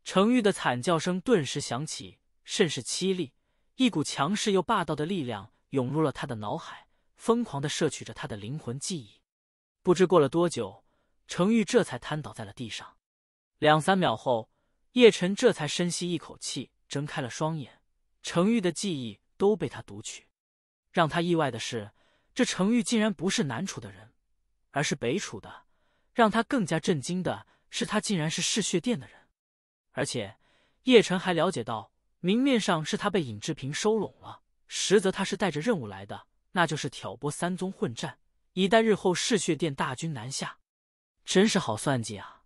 程昱的惨叫声顿时响起，甚是凄厉。一股强势又霸道的力量涌入了他的脑海，疯狂的摄取着他的灵魂记忆。不知过了多久，程昱这才瘫倒在了地上。两三秒后，叶晨这才深吸一口气，睁开了双眼。程昱的记忆都被他读取。让他意外的是，这程昱竟然不是南楚的人，而是北楚的。让他更加震惊的是，他竟然是嗜血殿的人。而且叶辰还了解到，明面上是他被尹志平收拢了，实则他是带着任务来的，那就是挑拨三宗混战，以待日后嗜血殿大军南下。真是好算计啊！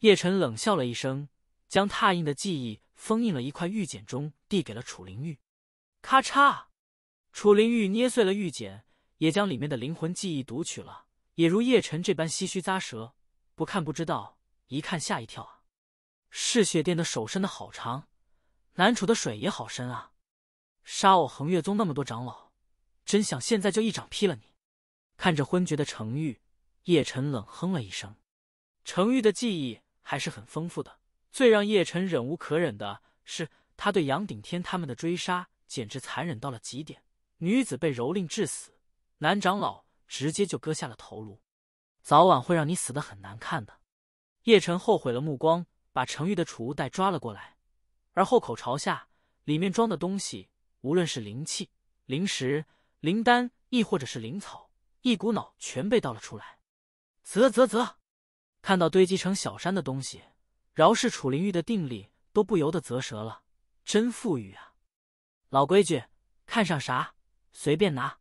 叶辰冷笑了一声，将拓印的记忆封印了一块玉简中，递给了楚灵玉。咔嚓，楚灵玉捏碎了玉简，也将里面的灵魂记忆读取了，也如叶辰这般唏嘘咂舌：不看不知道，一看吓一跳啊！嗜血殿的手伸的好长，南楚的水也好深啊！杀我恒月宗那么多长老，真想现在就一掌劈了你！看着昏厥的程玉，叶辰冷哼了一声。程玉的记忆还是很丰富的，最让叶晨忍无可忍的是，他对杨顶天他们的追杀简直残忍到了极点。女子被蹂躏致死，男长老直接就割下了头颅，早晚会让你死的很难看的。叶辰后悔了，目光。把程昱的储物袋抓了过来，而后口朝下，里面装的东西，无论是灵气、灵石、灵丹，亦或者是灵草，一股脑全被倒了出来。啧啧啧，看到堆积成小山的东西，饶是楚灵玉的定力都不由得啧舌了，真富裕啊！老规矩，看上啥随便拿。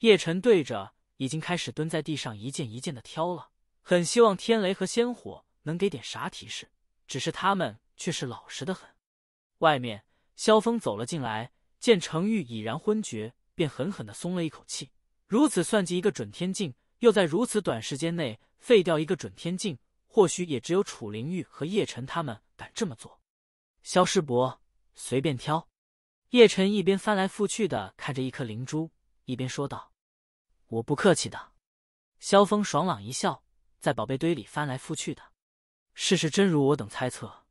叶辰对着已经开始蹲在地上一件一件的挑了，很希望天雷和仙火能给点啥提示。只是他们却是老实的很。外面，萧峰走了进来，见程玉已然昏厥，便狠狠的松了一口气。如此算计一个准天境，又在如此短时间内废掉一个准天境，或许也只有楚灵玉和叶辰他们敢这么做。萧师伯，随便挑。叶辰一边翻来覆去的看着一颗灵珠，一边说道：“我不客气的。”萧峰爽朗一笑，在宝贝堆里翻来覆去的。事实真如我等猜测，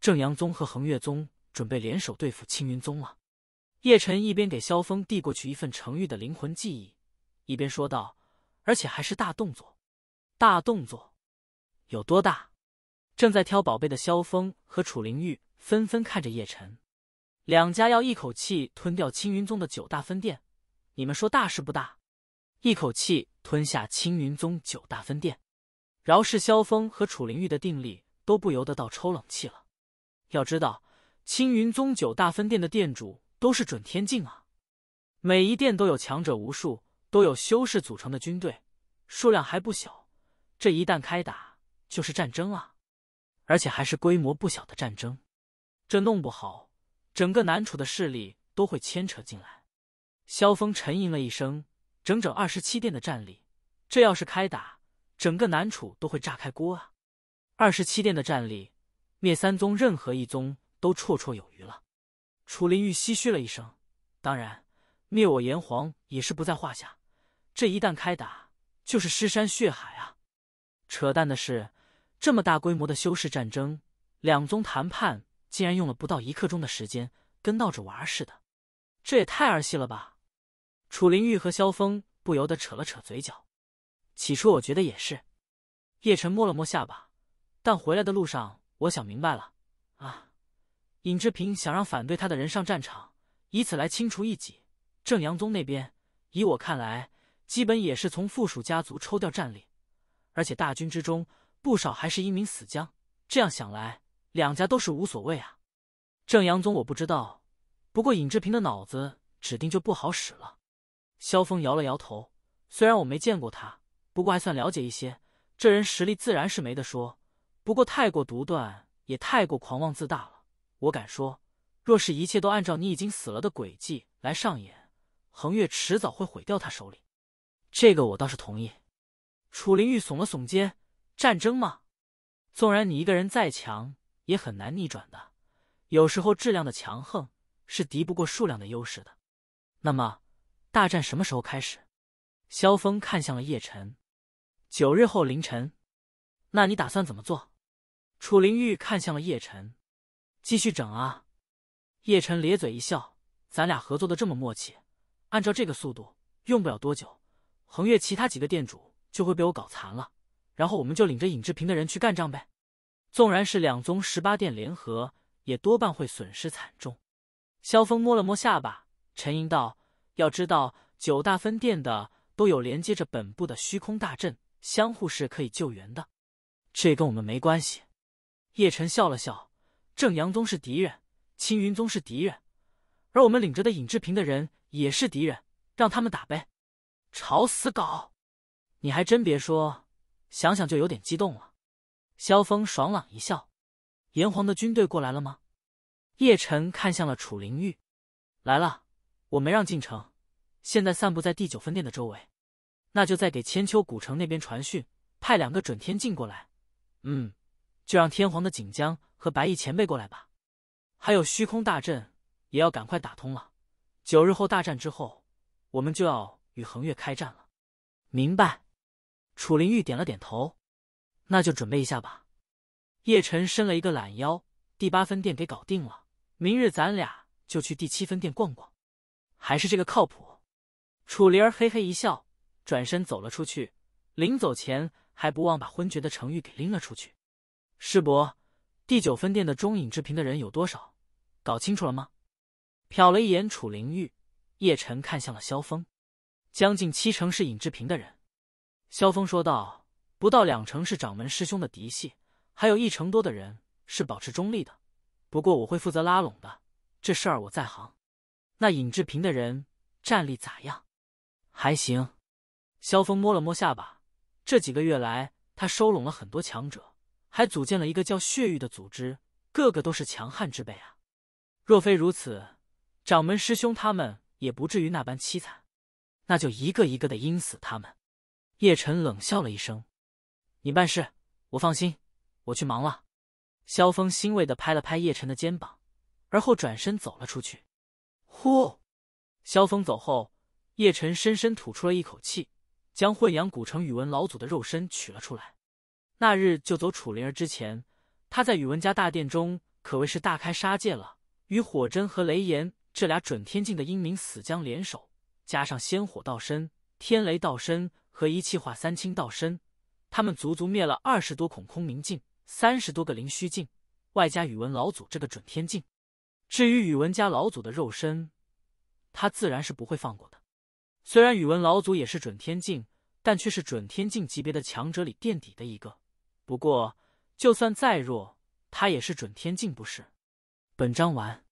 正阳宗和恒岳宗准备联手对付青云宗了。叶辰一边给萧峰递过去一份程玉的灵魂记忆，一边说道：“而且还是大动作，大动作有多大？”正在挑宝贝的萧峰和楚灵玉纷纷看着叶辰，两家要一口气吞掉青云宗的九大分店，你们说大事不大？一口气吞下青云宗九大分店。饶是萧峰和楚灵玉的定力，都不由得到抽冷气了。要知道，青云宗九大分店的店主都是准天境啊，每一店都有强者无数，都有修士组成的军队，数量还不小。这一旦开打，就是战争啊，而且还是规模不小的战争。这弄不好，整个南楚的势力都会牵扯进来。萧峰沉吟了一声，整整二十七店的战力，这要是开打……整个南楚都会炸开锅啊！二十七殿的战力，灭三宗任何一宗都绰绰有余了。楚灵玉唏嘘了一声：“当然，灭我炎黄也是不在话下。这一旦开打，就是尸山血海啊！”扯淡的是，这么大规模的修士战争，两宗谈判竟然用了不到一刻钟的时间，跟闹着玩似的，这也太儿戏了吧？楚灵玉和萧峰不由得扯了扯嘴角。起初我觉得也是，叶晨摸了摸下巴，但回来的路上我想明白了，啊，尹志平想让反对他的人上战场，以此来清除异己。正阳宗那边，以我看来，基本也是从附属家族抽调战力，而且大军之中不少还是一名死将。这样想来，两家都是无所谓啊。正阳宗我不知道，不过尹志平的脑子指定就不好使了。萧峰摇了摇头，虽然我没见过他。不过还算了解一些，这人实力自然是没得说，不过太过独断，也太过狂妄自大了。我敢说，若是一切都按照你已经死了的轨迹来上演，恒月迟早会毁掉他手里。这个我倒是同意。楚灵玉耸了耸肩：“战争吗？纵然你一个人再强，也很难逆转的。有时候质量的强横是敌不过数量的优势的。那么，大战什么时候开始？”萧峰看向了叶辰。九日后凌晨，那你打算怎么做？楚灵玉看向了叶辰，继续整啊！叶辰咧嘴一笑，咱俩合作的这么默契，按照这个速度，用不了多久，恒越其他几个店主就会被我搞残了，然后我们就领着尹志平的人去干仗呗。纵然是两宗十八殿联合，也多半会损失惨重。萧峰摸了摸下巴，沉吟道：“要知道，九大分店的都有连接着本部的虚空大阵。”相互是可以救援的，这跟我们没关系。叶晨笑了笑：“正阳宗是敌人，青云宗是敌人，而我们领着的尹志平的人也是敌人，让他们打呗，吵死搞！你还真别说，想想就有点激动了。”萧峰爽朗一笑：“炎黄的军队过来了吗？”叶晨看向了楚灵玉：“来了，我没让进城，现在散布在第九分店的周围。”那就再给千秋古城那边传讯，派两个准天境过来。嗯，就让天皇的锦江和白毅前辈过来吧。还有虚空大阵也要赶快打通了。九日后大战之后，我们就要与恒月开战了。明白。楚灵玉点了点头。那就准备一下吧。叶辰伸了一个懒腰。第八分店给搞定了，明日咱俩就去第七分店逛逛。还是这个靠谱。楚灵儿嘿嘿一笑。转身走了出去，临走前还不忘把昏厥的程玉给拎了出去。师伯，第九分店的中尹志平的人有多少？搞清楚了吗？瞟了一眼楚灵玉，叶晨看向了萧峰。将近七成是尹志平的人，萧峰说道：“不到两成是掌门师兄的嫡系，还有一成多的人是保持中立的。不过我会负责拉拢的，这事儿我在行。那尹志平的人战力咋样？还行。”萧峰摸了摸下巴，这几个月来，他收拢了很多强者，还组建了一个叫“血域”的组织，个个都是强悍之辈啊！若非如此，掌门师兄他们也不至于那般凄惨。那就一个一个的阴死他们！叶辰冷笑了一声：“你办事，我放心，我去忙了。”萧峰欣慰的拍了拍叶辰的肩膀，而后转身走了出去。呼！萧峰走后，叶辰深深吐出了一口气。将混阳古城宇文老祖的肉身取了出来。那日救走楚灵儿之前，他在宇文家大殿中可谓是大开杀戒了。与火针和雷炎这俩准天境的英明死将联手，加上仙火道身、天雷道身和一气化三清道身，他们足足灭了二十多孔空明镜、三十多个灵虚境，外加宇文老祖这个准天境。至于宇文家老祖的肉身，他自然是不会放过的。虽然宇文老祖也是准天境，但却是准天境级别的强者里垫底的一个。不过，就算再弱，他也是准天境，不是？本章完。